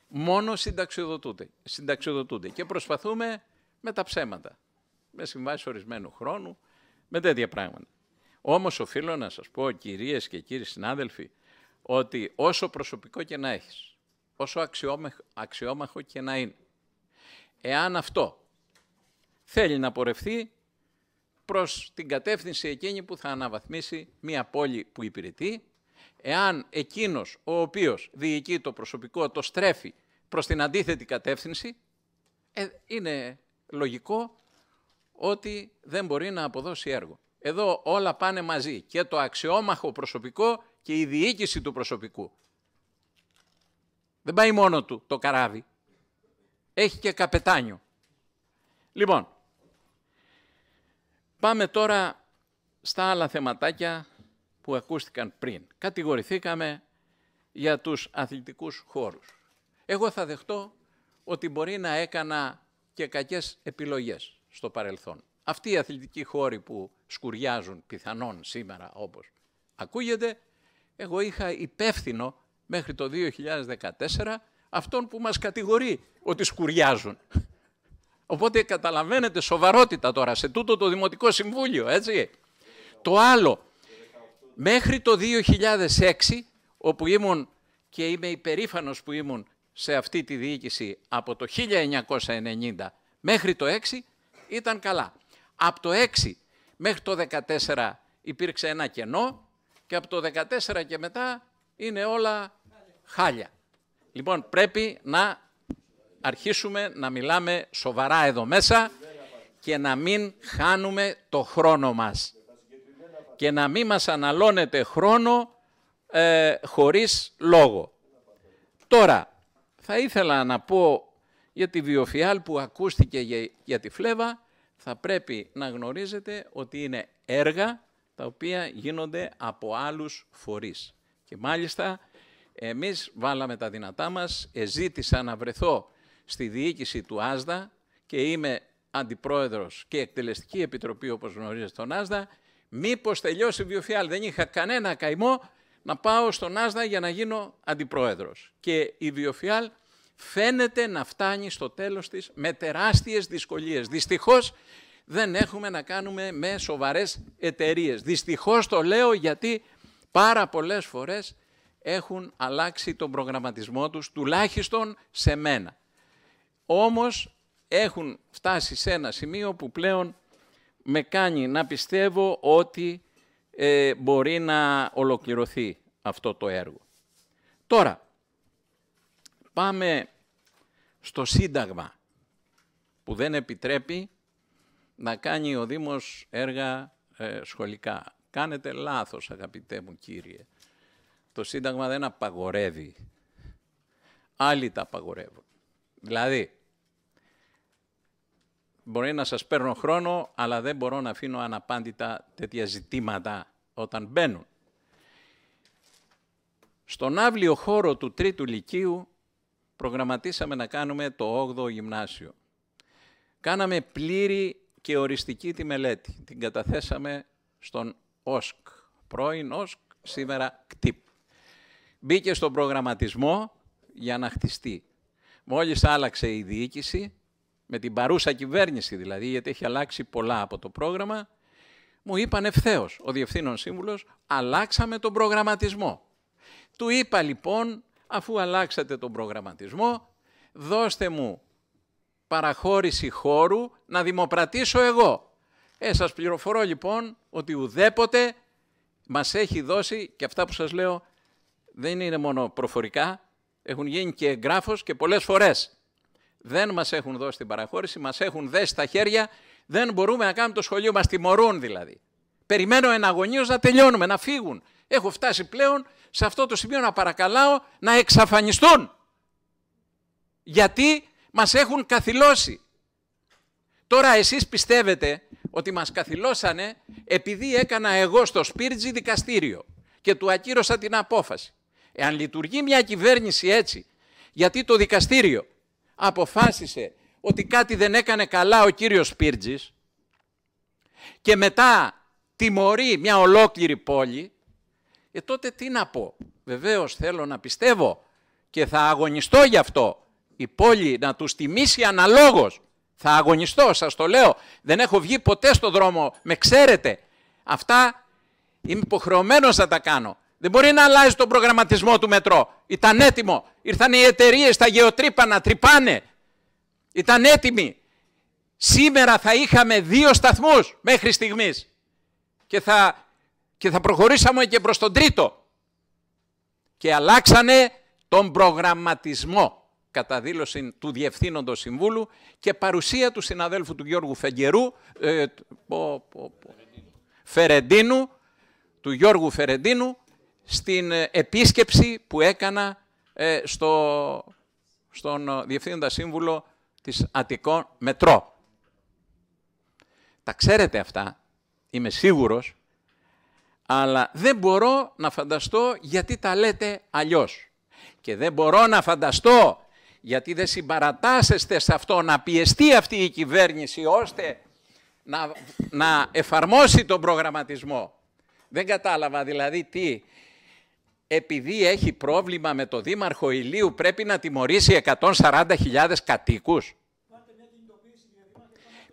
μόνο συνταξιοδοτούνται, συνταξιοδοτούνται. Και προσπαθούμε με τα ψέματα, με συμβάσεις ορισμένου χρόνου, με τέτοια πράγματα. Όμως οφείλω να σας πω, κυρίες και κύριοι συνάδελφοι, ότι όσο προσωπικό και να έχεις, όσο αξιόμαχο, αξιόμαχο και να είναι, εάν αυτό θέλει να πορευθεί προς την κατεύθυνση εκείνη που θα αναβαθμίσει μια πόλη που υπηρετεί, Εάν εκείνος ο οποίος διοικεί το προσωπικό το στρέφει προς την αντίθετη κατεύθυνση, ε, είναι λογικό ότι δεν μπορεί να αποδώσει έργο. Εδώ όλα πάνε μαζί, και το αξιόμαχο προσωπικό και η διοίκηση του προσωπικού. Δεν πάει μόνο του το καράβι. Έχει και καπετάνιο. Λοιπόν, πάμε τώρα στα άλλα θεματάκια που ακούστηκαν πριν. Κατηγορηθήκαμε για τους αθλητικούς χώρους. Εγώ θα δεχτώ ότι μπορεί να έκανα και κακές επιλογές στο παρελθόν. Αυτοί οι αθλητικοί χώροι που σκουριάζουν πιθανόν σήμερα όπως ακούγεται, εγώ είχα υπεύθυνο μέχρι το 2014 αυτόν που μας κατηγορεί ότι σκουριάζουν. Οπότε καταλαβαίνετε σοβαρότητα τώρα σε τούτο το Δημοτικό Συμβούλιο, έτσι. Το άλλο, Μέχρι το 2006, όπου ήμουν και είμαι υπερήφανος που ήμουν σε αυτή τη διοίκηση από το 1990 μέχρι το 6, ήταν καλά. Από το 6 μέχρι το 14 υπήρξε ένα κενό και από το 14 και μετά είναι όλα χάλια. Λοιπόν, πρέπει να αρχίσουμε να μιλάμε σοβαρά εδώ μέσα και να μην χάνουμε το χρόνο μας και να μην μας αναλώνετε χρόνο ε, χωρίς λόγο. Τώρα, θα ήθελα να πω για τη βιοφιάλ που ακούστηκε για, για τη φλέβα, θα πρέπει να γνωρίζετε ότι είναι έργα τα οποία γίνονται από άλλους φορείς. Και μάλιστα εμείς βάλαμε τα δυνατά μας, εζήτησα να βρεθώ στη διοίκηση του ΆΣΔΑ και είμαι αντιπρόεδρος και εκτελεστική επιτροπή όπως γνωρίζετε τον ΆΣΔΑ μήπως τελειώσει η βιοφιάλ, δεν είχα κανένα καημό να πάω στον Άσδα για να γίνω αντιπρόεδρος. Και η βιοφιάλ φαίνεται να φτάνει στο τέλος της με τεράστιες δυσκολίες. Δυστυχώς δεν έχουμε να κάνουμε με σοβαρές εταιρείες. Δυστυχώς το λέω γιατί πάρα πολλές φορές έχουν αλλάξει τον προγραμματισμό τους, τουλάχιστον σε μένα. Όμως έχουν φτάσει σε ένα σημείο που πλέον με κάνει να πιστεύω ότι ε, μπορεί να ολοκληρωθεί αυτό το έργο. Τώρα, πάμε στο Σύνταγμα, που δεν επιτρέπει να κάνει ο Δήμος έργα ε, σχολικά. Κάνετε λάθος, αγαπητέ μου κύριε. Το Σύνταγμα δεν απαγορεύει. Άλλοι τα απαγορεύουν. Δηλαδή, Μπορεί να σας παίρνω χρόνο, αλλά δεν μπορώ να αφήνω αναπάντητα τέτοια ζητήματα όταν μπαίνουν. Στον άβλιο χώρο του τρίτου λυκείου προγραμματίσαμε να κάνουμε το 8ο γυμνάσιο. Κάναμε πλήρη και οριστική τη μελέτη. Την καταθέσαμε στον ΟΣΚ, πρώην ΟΣΚ, σήμερα ΚΤΙΠ. Μπήκε στον προγραμματισμό για να χτιστεί. Μόλις άλλαξε η διοίκηση, με την παρούσα κυβέρνηση δηλαδή, γιατί έχει αλλάξει πολλά από το πρόγραμμα, μου είπαν ευθέως ο Διευθύνων Σύμβουλος, αλλάξαμε τον προγραμματισμό. Του είπα λοιπόν, αφού αλλάξατε τον προγραμματισμό, δώστε μου παραχώρηση χώρου να δημοπρατήσω εγώ. Ε, πληροφορώ λοιπόν ότι ουδέποτε μας έχει δώσει, και αυτά που σας λέω δεν είναι μόνο προφορικά, έχουν γίνει και εγγράφος και πολλές φορές δεν μας έχουν δώσει την παραχώρηση, μας έχουν δέσει τα χέρια, δεν μπορούμε να κάνουμε το σχολείο μας, τιμωρούν δηλαδή. Περιμένω εναγωνίως να τελειώνουμε, να φύγουν. Έχω φτάσει πλέον σε αυτό το σημείο να παρακαλάω να εξαφανιστούν. Γιατί μας έχουν καθυλώσει. Τώρα εσείς πιστεύετε ότι μας καθυλώσανε επειδή έκανα εγώ στο Σπίρτζι δικαστήριο και του ακύρωσα την απόφαση. Εάν λειτουργεί μια κυβέρνηση έτσι, γιατί το δικαστήριο αποφάσισε ότι κάτι δεν έκανε καλά ο κύριος Σπίρτζης και μετά τιμωρεί μια ολόκληρη πόλη, ε τότε τι να πω. Βεβαίως θέλω να πιστεύω και θα αγωνιστώ γι' αυτό. Η πόλη να τους τιμήσει αναλόγως. Θα αγωνιστώ, σας το λέω. Δεν έχω βγει ποτέ στο δρόμο, με ξέρετε. Αυτά είμαι υποχρεωμένος να τα κάνω. Δεν μπορεί να αλλάζει τον προγραμματισμό του μετρό. Ήταν έτοιμο. Ήρθαν οι εταιρείες, τα γεωτρύπανα, τρυπάνε. Ήταν έτοιμοι. Σήμερα θα είχαμε δύο σταθμούς μέχρι στιγμής. Και θα, και θα προχωρήσαμε και προς τον τρίτο. Και αλλάξανε τον προγραμματισμό κατά δήλωση του Διευθύνοντος Συμβούλου και παρουσία του συναδέλφου του Γιώργου Φεγγερού, ε, Φερεντίνου, του Γιώργου Φερεντίνου, στην ε, επίσκεψη που έκανα ε, στο, στον ε, Διευθύνοντα Σύμβουλο της Αττικών Μετρό. Τα ξέρετε αυτά, είμαι σίγουρος, αλλά δεν μπορώ να φανταστώ γιατί τα λέτε αλλιώς. Και δεν μπορώ να φανταστώ γιατί δεν συμπαρατάσσεστε σε αυτό να πιεστεί αυτή η κυβέρνηση ώστε να, να εφαρμόσει τον προγραμματισμό. Δεν κατάλαβα δηλαδή τι επειδή έχει πρόβλημα με το Δήμαρχο Ηλίου πρέπει να τιμωρήσει 140.000 κατοίκους.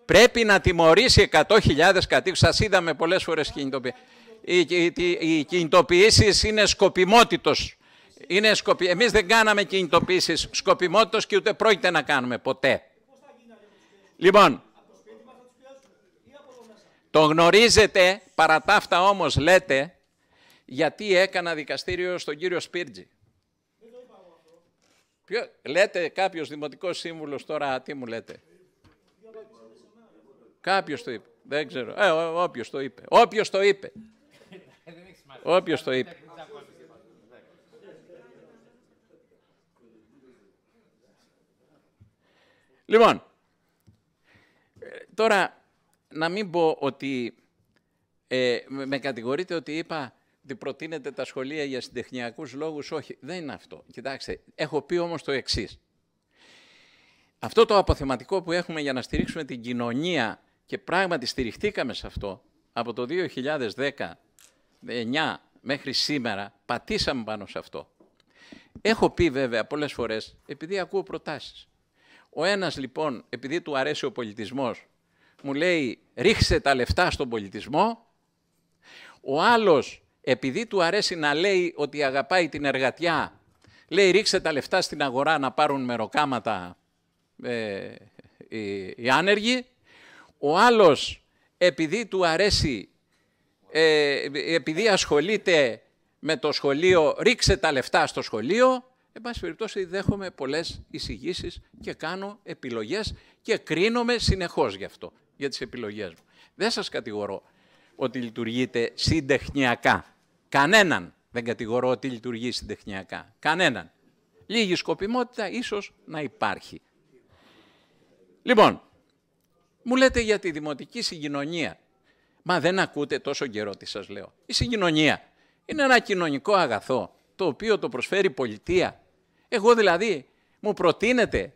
Πρέπει να τιμωρήσει 100.000 κατοίκους. Σας είδαμε πολλές φορές κινητοποιήσεις. Οι, οι, είναι σκοπιμότητος. Είναι σκοπι... Εμείς δεν κάναμε κινητοποιήσεις σκοπιμότητος και ούτε πρόκειται να κάνουμε ποτέ. Λοιπόν, το γνωρίζετε, παρά τα αυτά όμως λέτε, γιατί έκανα δικαστήριο στον κύριο Σπίρτζη. Ποιο, λέτε κάποιος δημοτικός σύμβουλος τώρα, τι μου λέτε. Κάποιος το είπε. Δεν ξέρω. Ε, Όποιος το είπε. Όποιος το είπε. Όποιος το είπε. Λοιπόν, τώρα να μην πω ότι ε, με κατηγορείτε ότι είπα προτείνετε τα σχολεία για συντεχνιακούς λόγους. Όχι, δεν είναι αυτό. Κοιτάξτε, έχω πει όμως το εξής. Αυτό το αποθεματικό που έχουμε για να στηρίξουμε την κοινωνία και πράγματι στηριχτήκαμε σε αυτό από το 2010 μέχρι σήμερα πατήσαμε πάνω σε αυτό. Έχω πει βέβαια πολλές φορές, επειδή ακούω προτάσεις. Ο ένας λοιπόν, επειδή του αρέσει ο πολιτισμός, μου λέει ρίξε τα λεφτά στον πολιτισμό. Ο άλλος επειδή του αρέσει να λέει ότι αγαπάει την εργατιά, λέει ρίξε τα λεφτά στην αγορά να πάρουν μεροκάματα ε, οι, άνεργοι. Ο άλλος, επειδή του αρέσει, ε, επειδή ασχολείται με το σχολείο, ρίξε τα λεφτά στο σχολείο. Εν πάση περιπτώσει δέχομαι πολλές εισηγήσεις και κάνω επιλογές και κρίνομαι συνεχώς γι' αυτό, για τις επιλογές μου. Δεν σας κατηγορώ ότι λειτουργείτε συντεχνιακά. Κανέναν δεν κατηγορώ ότι λειτουργεί συντεχνιακά. Κανέναν. Λίγη σκοπιμότητα ίσως να υπάρχει. Λοιπόν, μου λέτε για τη δημοτική συγκοινωνία. Μα δεν ακούτε τόσο καιρό τι σας λέω. Η συγκοινωνία είναι ένα κοινωνικό αγαθό το οποίο το προσφέρει η πολιτεία. Εγώ δηλαδή μου προτείνετε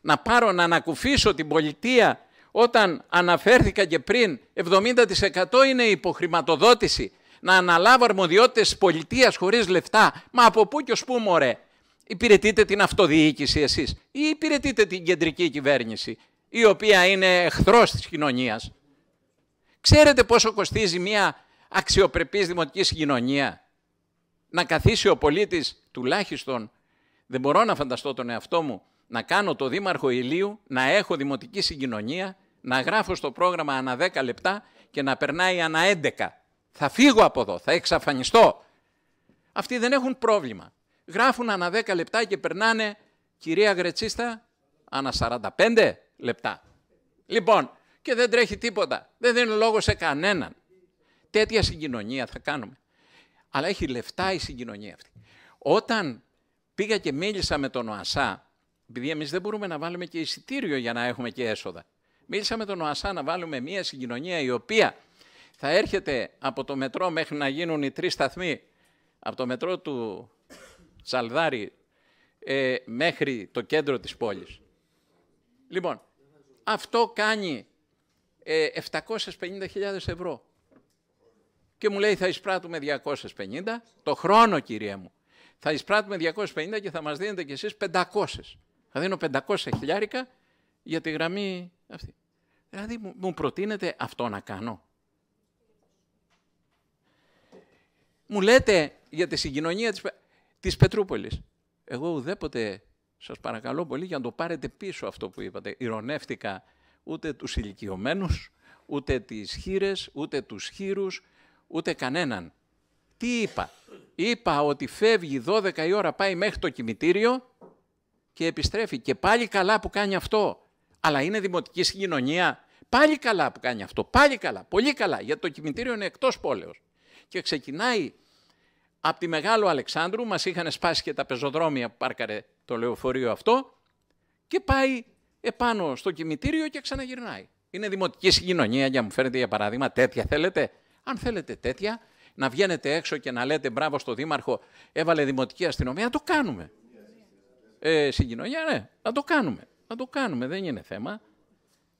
να πάρω να ανακουφίσω την πολιτεία όταν αναφέρθηκα και πριν 70% είναι η υποχρηματοδότηση να αναλάβω αρμοδιότητες πολιτείας χωρίς λεφτά. Μα από πού και ως πού μωρέ. Υπηρετείτε την αυτοδιοίκηση εσείς ή υπηρετείτε την κεντρική κυβέρνηση, η οποία είναι ειναι εχθρο της κοινωνίας. Ξέρετε πόσο κοστίζει μια αξιοπρεπής δημοτικής συγκοινωνία. Να καθίσει ο πολίτης τουλάχιστον, δεν μπορώ να φανταστώ τον εαυτό μου, να κάνω το δήμαρχο ηλίου, να έχω δημοτική συγκοινωνία, να γράφω στο πρόγραμμα ανά 10 λεπτά και να περνάει ανά 11. Θα φύγω από εδώ, θα εξαφανιστώ. Αυτοί δεν έχουν πρόβλημα. Γράφουν ανά 10 λεπτά και περνάνε, κυρία Γρετσίστα, ανά 45 λεπτά. Λοιπόν, και δεν τρέχει τίποτα. Δεν δίνουν λόγο σε κανέναν. Τέτοια συγκοινωνία θα κάνουμε. Αλλά έχει λεφτά η συγκοινωνία αυτή. Όταν πήγα και μίλησα με τον ΟΑΣΑ, επειδή εμείς δεν μπορούμε να βάλουμε και εισιτήριο για να έχουμε και έσοδα. Μίλησα με τον ΟΑΣΑ να βάλουμε μια συγκοινωνία η οποία θα έρχεται από το μετρό μέχρι να γίνουν οι τρεις σταθμοί, από το μετρό του Σαλδάρη ε, μέχρι το κέντρο της πόλης. Λοιπόν, αυτό κάνει ε, 750.000 ευρώ. Και μου λέει θα εισπράττουμε 250 το χρόνο κύριε μου. Θα εισπράττουμε 250 και θα μας δίνετε κι εσείς 500. Θα δίνω 500 χιλιάρικα για τη γραμμή αυτή. Δηλαδή μου προτείνεται αυτό να κάνω. Μου λέτε για τη συγκοινωνία της, της Πετρούπολης. Εγώ ουδέποτε σας παρακαλώ πολύ για να το πάρετε πίσω αυτό που είπατε. Ιρωνεύτηκα ούτε τους ηλικιωμένους, ούτε τις χείρες, ούτε τους χείρους, ούτε κανέναν. Τι είπα. Είπα ότι φεύγει 12 η ώρα, πάει μέχρι το κημητήριο και επιστρέφει. Και πάλι καλά που κάνει αυτό. Αλλά είναι δημοτική συγκοινωνία. Πάλι καλά που κάνει αυτό. Πάλι καλά. Πολύ καλά. Γιατί το κημητήριο είναι εκτός πόλεως και ξεκινάει από τη Μεγάλο Αλεξάνδρου, μας είχαν σπάσει και τα πεζοδρόμια που πάρκαρε το λεωφορείο αυτό και πάει επάνω στο κημητήριο και ξαναγυρνάει. Είναι δημοτικής συγκοινωνία, για μου φέρετε για παράδειγμα, τέτοια θέλετε. Αν θέλετε τέτοια, να βγαίνετε έξω και να λέτε μπράβο στο δήμαρχο, έβαλε δημοτική αστυνομία, να το κάνουμε. Ε, συγκοινωνία, ναι, να το κάνουμε. Να το κάνουμε, δεν είναι θέμα.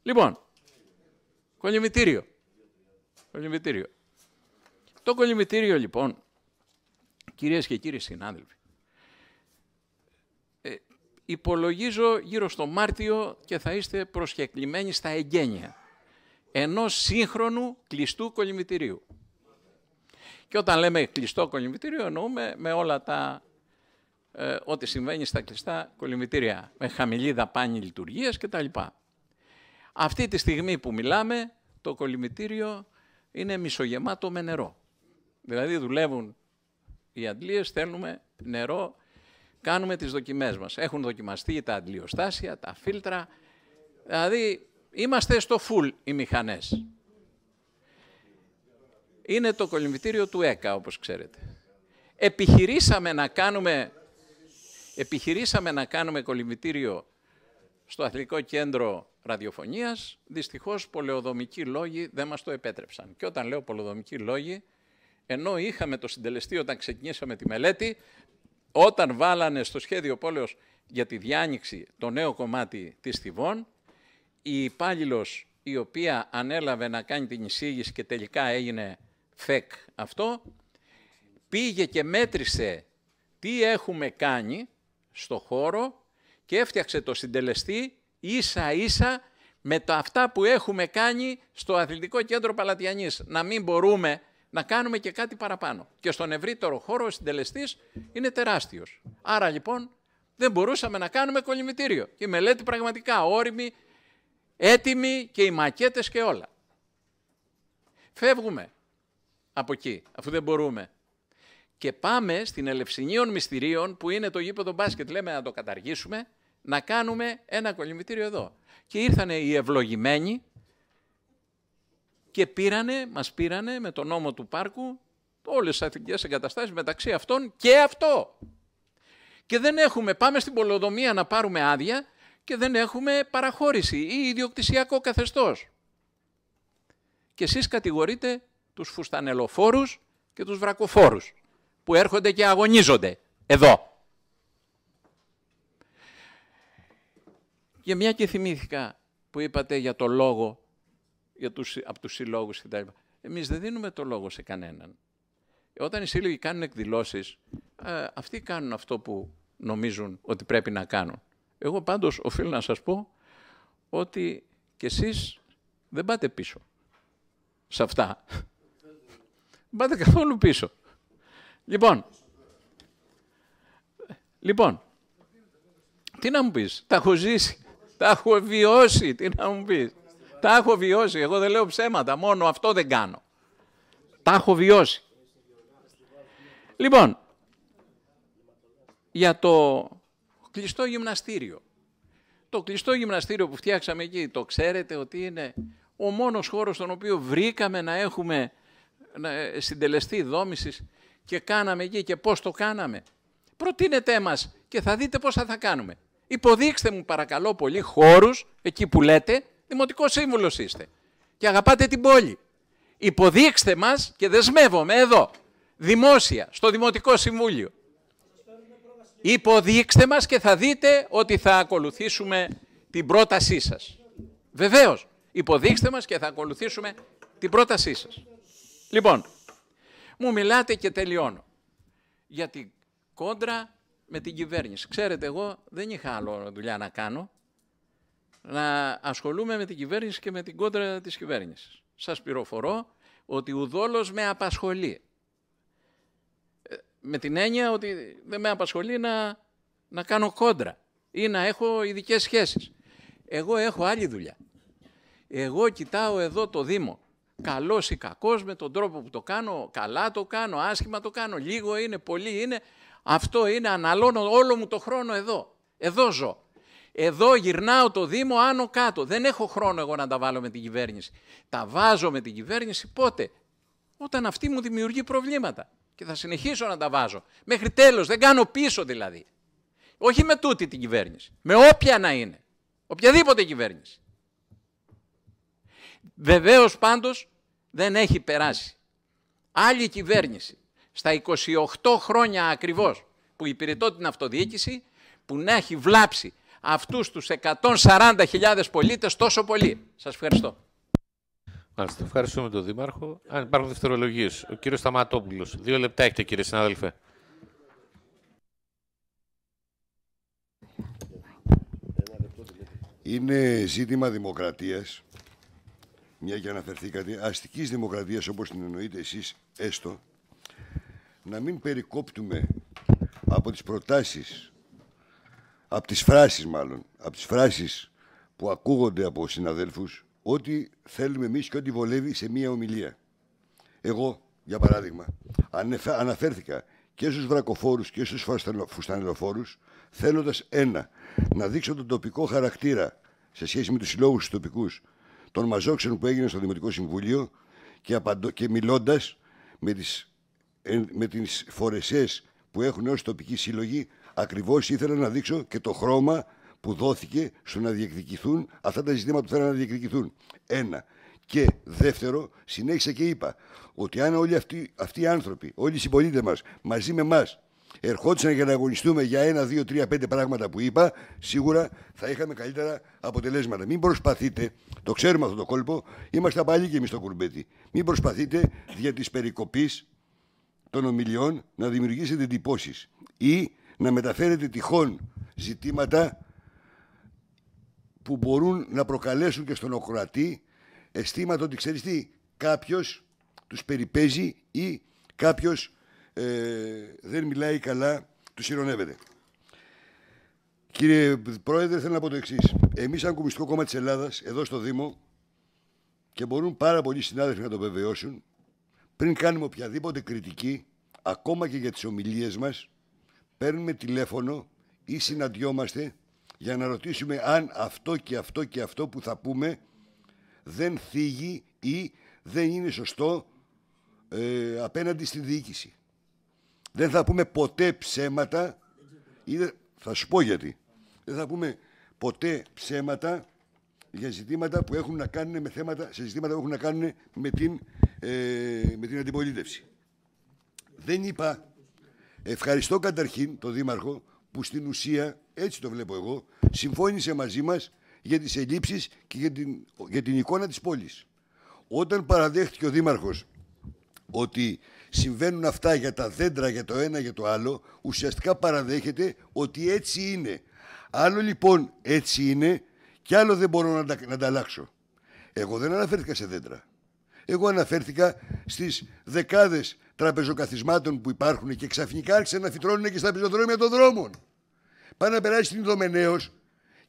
Λοιπόν, κολυμητήριο. Το κολλημητήριο λοιπόν, κυρίες και κύριοι συνάδελφοι, ε, υπολογίζω γύρω στο Μάρτιο και θα είστε προσκεκλημένοι στα εγγένεια ενός σύγχρονου κλειστού κολλημητήριου. Και όταν λέμε κλειστό κολλημητήριο εννοούμε με όλα τα ε, ό,τι συμβαίνει στα κλειστά κολλημητήρια, με χαμηλή δαπάνη λειτουργίας κτλ. Αυτή τη στιγμή που μιλάμε, το κολλημητήριο είναι μισογεμάτο με νερό. Δηλαδή δουλεύουν οι αντλίες, θέλουμε νερό, κάνουμε τις δοκιμές μας. Έχουν δοκιμαστεί τα αντλιοστάσια, τα φίλτρα. Δηλαδή είμαστε στο φουλ οι μηχανές. Είναι το κολυμβητήριο του ΕΚΑ όπως ξέρετε. Επιχειρήσαμε να κάνουμε, επιχειρήσαμε να κάνουμε κολυμβητήριο στο Αθλητικό Κέντρο Ραδιοφωνίας. Δυστυχώς πολεοδομικοί λόγοι δεν μας το επέτρεψαν. Και όταν λέω πολεοδομικοί λόγοι ενώ είχαμε το συντελεστή όταν ξεκινήσαμε τη μελέτη, όταν βάλανε στο σχέδιο πόλεως για τη διάνοιξη το νέο κομμάτι της Θιβών, η υπάλληλος η οποία ανέλαβε να κάνει την εισήγηση και τελικά έγινε φεκ αυτό, πήγε και μέτρησε τι έχουμε κάνει στο χώρο και έφτιαξε το συντελεστή ίσα ίσα με τα αυτά που έχουμε κάνει στο Αθλητικό Κέντρο Παλατιανής. Να μην μπορούμε να κάνουμε και κάτι παραπάνω. Και στον ευρύτερο χώρο ο συντελεστής είναι τεράστιος. Άρα λοιπόν δεν μπορούσαμε να κάνουμε και Η μελέτη πραγματικά όρημη, έτοιμη και οι μακέτες και όλα. Φεύγουμε από εκεί, αφού δεν μπορούμε. Και πάμε στην Ελευσινίων Μυστηρίων, που είναι το γήπεδο μπάσκετ, λέμε να το καταργήσουμε, να κάνουμε ένα κολλημητήριο εδώ. Και ήρθαν οι ευλογημένοι, και πήρανε, μας πήρανε με τον νόμο του πάρκου όλες τις αθλητικές εγκαταστάσεις μεταξύ αυτών και αυτό. Και δεν έχουμε, πάμε στην πολεοδομία να πάρουμε άδεια και δεν έχουμε παραχώρηση ή ιδιοκτησιακό καθεστώς. Και εσείς κατηγορείτε τους φουστανελοφόρους και τους βρακοφόρους που έρχονται και αγωνίζονται εδώ. Για μια και θυμήθηκα που είπατε για το λόγο για τους, από τους συλλόγους λοιπά. Εμείς δεν δίνουμε το λόγο σε κανέναν. Όταν οι σύλλογοι κάνουν εκδηλώσεις, α, ε, αυτοί κάνουν αυτό που νομίζουν ότι πρέπει να κάνουν. Εγώ πάντως οφείλω να σας πω ότι κι εσείς δεν πάτε πίσω σε αυτά. Δεν [LAUGHS] πάτε καθόλου πίσω. Λοιπόν, λοιπόν, τι να μου πεις, τα έχω ζήσει, τα έχω βιώσει, τι να μου πεις. Τα έχω βιώσει. Εγώ δεν λέω ψέματα. Μόνο αυτό δεν κάνω. Τα έχω βιώσει. Λοιπόν, για το κλειστό γυμναστήριο. Το κλειστό γυμναστήριο που φτιάξαμε εκεί, το ξέρετε ότι είναι ο μόνος χώρος στον οποίο βρήκαμε να έχουμε ε, συντελεστή δόμησης και κάναμε εκεί και πώς το κάναμε. Προτείνετε μας και θα δείτε πώς θα, θα κάνουμε. Υποδείξτε μου παρακαλώ πολύ χώρους εκεί που λέτε Δημοτικός σύμβουλος είστε. Και αγαπάτε την πόλη. Υποδείξτε μας και δεσμεύομαι εδώ. Δημόσια, στο Δημοτικό Συμβούλιο. Υποδείξτε μας και θα δείτε ότι θα ακολουθήσουμε την πρότασή σας. Βεβαίως, υποδείξτε μας και θα ακολουθήσουμε την πρότασή σας. Λοιπόν, μου μιλάτε και τελειώνω για την κόντρα με την κυβέρνηση. Ξέρετε, εγώ δεν είχα άλλο δουλειά να κάνω να ασχολούμαι με την κυβέρνηση και με την κόντρα της κυβέρνησης. Σας πληροφορώ ότι ουδόλως με απασχολεί. Ε, με την έννοια ότι δεν με απασχολεί να, να κάνω κόντρα ή να έχω ειδικές σχέσεις. Εγώ έχω άλλη δουλειά. Εγώ κοιτάω εδώ το Δήμο. Καλός ή κακός, με τον τρόπο που το κάνω, καλά το κάνω, άσχημα το κάνω, λίγο είναι, πολύ είναι. Αυτό είναι, αναλώνω όλο μου το χρόνο εδώ. Εδώ ζω. Εδώ γυρνάω το Δήμο άνω κάτω. Δεν έχω χρόνο εγώ να τα βάλω με την κυβέρνηση. Τα βάζω με την κυβέρνηση πότε. Όταν αυτή μου δημιουργεί προβλήματα. Και θα συνεχίσω να τα βάζω. Μέχρι τέλος. Δεν κάνω πίσω δηλαδή. Όχι με τούτη την κυβέρνηση. Με όποια να είναι. Οποιαδήποτε κυβέρνηση. Βεβαίως πάντως δεν έχει περάσει. Άλλη κυβέρνηση στα 28 χρόνια ακριβώς που υπηρετώ την αυτοδιοίκηση που να έχει βλάψει αυτούς τους 140.000 πολίτες τόσο πολύ. Σας ευχαριστώ. Μάλιστα. Ευχαριστούμε τον Δήμαρχο. Αν υπάρχουν δευτερολογίες, ο κύριος Σταματόπουλος. Δύο λεπτά έχετε, κύριε συνάδελφε. Είναι ζήτημα δημοκρατίας, μια και αναφερθήκατε, αστικής δημοκρατίας όπως την εννοείτε εσείς έστω, να μην περικόπτουμε από τις προτάσεις από τις φράσεις μάλλον, από τις φράσεις που ακούγονται από συναδέλφους, ότι θέλουμε εμείς και ό,τι βολεύει σε μία ομιλία. Εγώ, για παράδειγμα, αναφέρθηκα και στους βρακοφόρους και στους φουστανελοφόρους, θέλοντας ένα, να δείξω τον τοπικό χαρακτήρα σε σχέση με τους συλλόγους τους τοπικούς των μαζόξεων που έγινε στο Δημοτικό Συμβούλιο και, απαντώ, και μιλώντας με τις, με τις φορεσές που έχουν ως τοπική συλλογή, Ακριβώς ήθελα να δείξω και το χρώμα που δόθηκε στο να διεκδικηθούν αυτά τα ζητήματα που θέλουν να διεκδικηθούν. Ένα. Και δεύτερο, συνέχισα και είπα ότι αν όλοι αυτοί, αυτοί οι άνθρωποι, όλοι οι συμπολίτε μας, μαζί με εμάς, ερχόντουσαν για να αγωνιστούμε για ένα, δύο, τρία, πέντε πράγματα που είπα, σίγουρα θα είχαμε καλύτερα αποτελέσματα. Μην προσπαθείτε, το ξέρουμε αυτό το κόλπο, είμαστε πάλι και εμείς στο κουρμπέτι. Μην προσπαθείτε δια της περικοπής των ομιλιών να δημιουργήσετε εντυπώσεις ή να μεταφέρετε τυχόν ζητήματα που μπορούν να προκαλέσουν και στον Οκροατή αισθήματα ότι ξέρεις τι, κάποιος τους περιπέζει ή κάποιος ε, δεν μιλάει καλά, τους ηρωνεύεται. Κύριε Πρόεδρε, θέλω να πω το εξής. Εμείς, σαν Κομιστικό Κόμμα της Ελλάδας, εδώ στο Δήμο, και μπορούν πάρα πολλοί συνάδελφοι να το βεβαιώσουν, πριν κάνουμε οποιαδήποτε κριτική, ακόμα και για τις ομιλίες μας, παίρνουμε τηλέφωνο ή συναντιόμαστε για να ρωτήσουμε αν αυτό και αυτό και αυτό που θα πούμε δεν θίγει ή δεν είναι σωστό ε, απέναντι στη διοίκηση. Δεν θα πούμε ποτέ ψέματα ή θα σου πω γιατί. Δεν θα πούμε ποτέ ψέματα για ζητήματα που έχουν να κάνουν με θέματα, σε ζητήματα που έχουν να κάνουν με την, ε, με την αντιπολίτευση. Δεν είπα Ευχαριστώ καταρχήν τον Δήμαρχο που στην ουσία, έτσι το βλέπω εγώ, συμφώνησε μαζί μας για τις ελλείψεις και για την, για την εικόνα της πόλης. Όταν παραδέχτηκε ο Δήμαρχος ότι συμβαίνουν αυτά για τα δέντρα, για το ένα, για το άλλο, ουσιαστικά παραδέχεται ότι έτσι είναι. Άλλο λοιπόν έτσι είναι και άλλο δεν μπορώ να τα, να τα αλλάξω. Εγώ δεν αναφέρθηκα σε δέντρα. Εγώ αναφέρθηκα στις δεκάδες τραπεζοκαθισμάτων που υπάρχουν και ξαφνικά άρχισαν να φυτρώνουν και στα πεζοδρόμια των δρόμων. Πάει να περάσει την Ιδωμενέο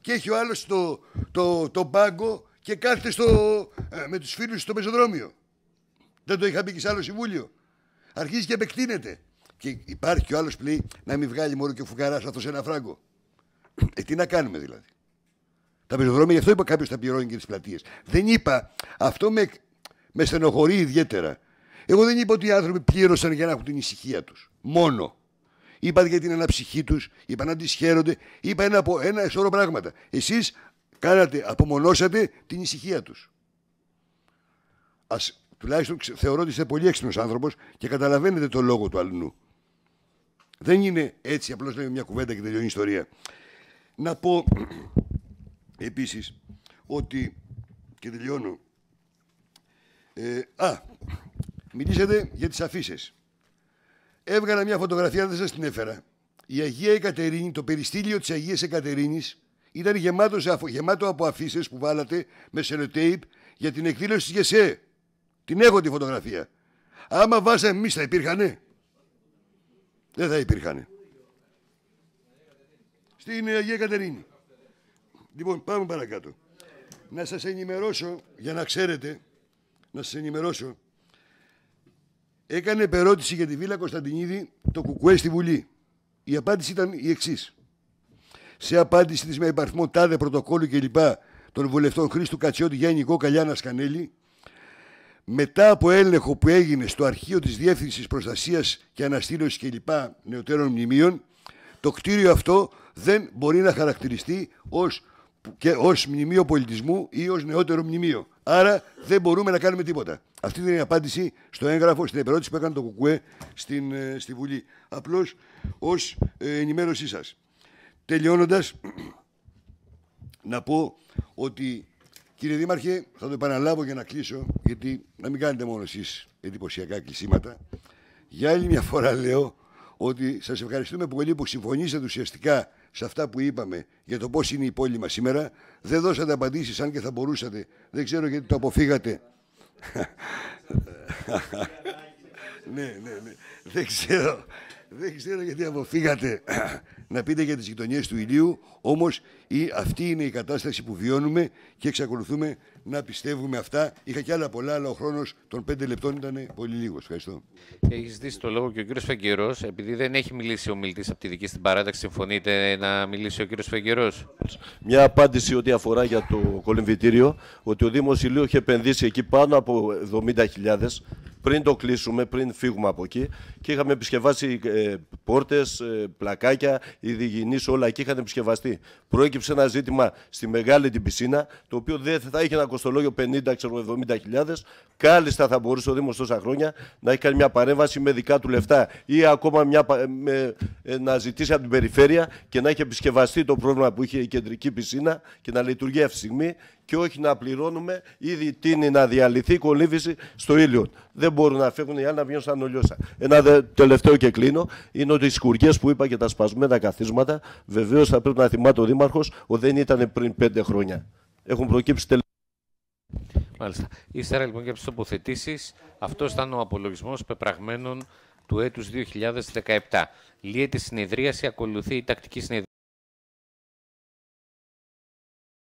και έχει ο άλλος το, το, το πάγκο και κάθεται στο, ε, με τους φίλους στο πεζοδρόμιο. Δεν το είχα μπει και σε άλλο συμβούλιο. Αρχίζει και επεκτείνεται. Και υπάρχει και ο άλλος που λέει να μην βγάλει μόνο και ο φουκαράς αυτός σε ένα φράγκο. Ε, τι να κάνουμε δηλαδή. Τα πεζοδρόμια, γι' αυτό είπα κάποιος τα πληρώνει και τις πλατείες. Δεν είπα, αυτό με, με στενοχωρεί ιδιαίτερα. Εγώ δεν είπα ότι οι άνθρωποι πλήρωσαν για να έχουν την ησυχία τους. Μόνο. Είπα για την αναψυχή τους, είπα να τις χαίρονται, είπα ένα, ένα σωρό πράγματα. Εσείς κάνατε, απομονώσατε την ησυχία τους. Ας τουλάχιστον θεωρώ ότι είστε πολύ έξυπνος άνθρωπος και καταλαβαίνετε το λόγο του αλλού. Δεν είναι έτσι, απλώς λέμε μια κουβέντα και τελειώνει η ιστορία. Να πω [CLEARS THROAT] επίσης ότι. και τελειώνω. Ε, α, Μιλήσατε για τις αφήσεις. Έβγαλα μια φωτογραφία, δεν σας την έφερα. Η Αγία Εκατερίνη, το περιστήλιο της Αγίας Εκατερίνης, ήταν γεμάτο από αφήσεις που βάλατε με σελοτέιπ για την εκδήλωση της ΓΕΣΕ. Την έχω τη φωτογραφία. Άμα βάζα, εμείς θα υπήρχανε. Δεν θα υπήρχανε. Στην Αγία Κατερίνη. Λοιπόν, πάμε παρακάτω. Να σας ενημερώσω, για να ξέρετε, να σας ενημερώσω Έκανε επερώτηση για τη Βίλα Κωνσταντινίδη το Κουκουέ στη Βουλή. Η απάντηση ήταν η εξής. Σε απάντηση της με υπαριθμό τάδε πρωτοκόλλου κλπ. των βουλευτών Χρήστου Κατσιώτη Γιάννη Κοκαλιάνα Σκανέλη, μετά από έλεγχο που έγινε στο αρχείο της Διεύθυνσης Προστασίας και Αναστήλωσης κλπ. νεωτέρων μνημείων, το κτίριο αυτό δεν μπορεί να χαρακτηριστεί ως ως μνημείο πολιτισμού ή ως νεότερο μνημείο. Άρα δεν μπορούμε να κάνουμε τίποτα. Αυτή είναι η απάντηση στο έγγραφο, στην επερώτηση που έκανε το Κουκουέ στην, ε, στη Βουλή. Απλώς ως ε, ενημέρωσή σας. Τελειώνοντας, [CLEARS THROAT] να πω ότι κύριε Δήμαρχε, θα το επαναλάβω για να κλείσω, γιατί να μην κάνετε μόνο εσείς εντυπωσιακά κλεισίματα. Για άλλη μια φορά λέω ότι σας ευχαριστούμε πολύ που συμφωνήσατε ουσιαστικά σε αυτά που είπαμε για το πώς είναι η πόλη μας σήμερα, δεν δώσατε απαντήσεις αν και θα μπορούσατε. Δεν ξέρω γιατί το αποφύγατε. [LAUGHS] ναι, ναι, ναι. Δεν ξέρω. Δεν ξέρω γιατί αποφύγατε να πείτε για τις γειτονιές του ηλίου, όμως η, αυτή είναι η κατάσταση που βιώνουμε και εξακολουθούμε να πιστεύουμε αυτά. Είχα και άλλα πολλά, αλλά ο χρόνος των πέντε λεπτών ήταν πολύ λίγος. Ευχαριστώ. Έχεις ζητήσει το λόγο και ο κύριος Φεγγερός, επειδή δεν έχει μιλήσει ο μιλητή από τη δική στην παράταξη, συμφωνείτε να μιλήσει ο κύριος Φεγγερός. Μια απάντηση ότι αφορά για το κολυμβητήριο, ότι ο Δήμος Ηλίου έχει επενδύσει εκεί πάνω από 70.000 πριν το κλείσουμε, πριν φύγουμε από εκεί και είχαμε επισκευάσει ε, πόρτες, ε, πλακάκια, οι όλα εκεί είχαν επισκευαστεί. Προέκυψε ένα ζήτημα στη μεγάλη την πισίνα, το οποίο δεν θα είχε ένα κοστολόγιο 50-70 χιλιάδες. Κάλλιστα θα μπορούσε ο Δήμος τόσα χρόνια να έχει κάνει μια παρέμβαση με δικά του λεφτά ή ακόμα μια, ε, να ζητήσει από την περιφέρεια και να έχει επισκευαστεί το πρόβλημα που είχε η κεντρική πισίνα και να λειτουργεί αυτή τη στιγμή και όχι να πληρώνουμε ήδη τίνει να διαλυθεί η κολύμβηση στο ήλιο. Δεν μπορούν να φύγουν οι άλλοι να βγαίνουν σαν ολιώσα. Ένα τελευταίο και κλείνω είναι ότι οι σκουριέ που είπα και τα σπασμένα καθίσματα, βεβαίως θα πρέπει να θυμάται ο Δήμαρχος ότι δεν ήταν πριν πέντε χρόνια. Έχουν προκύψει τελευταία. Μάλιστα. Ύστερα λοιπόν για τις τοποθετήσεις, αυτός ήταν ο απολογισμός πεπραγμένων του έτους 2017. Λύεται συνεδρίαση, ακολουθεί η τακτική συνεδρίαση.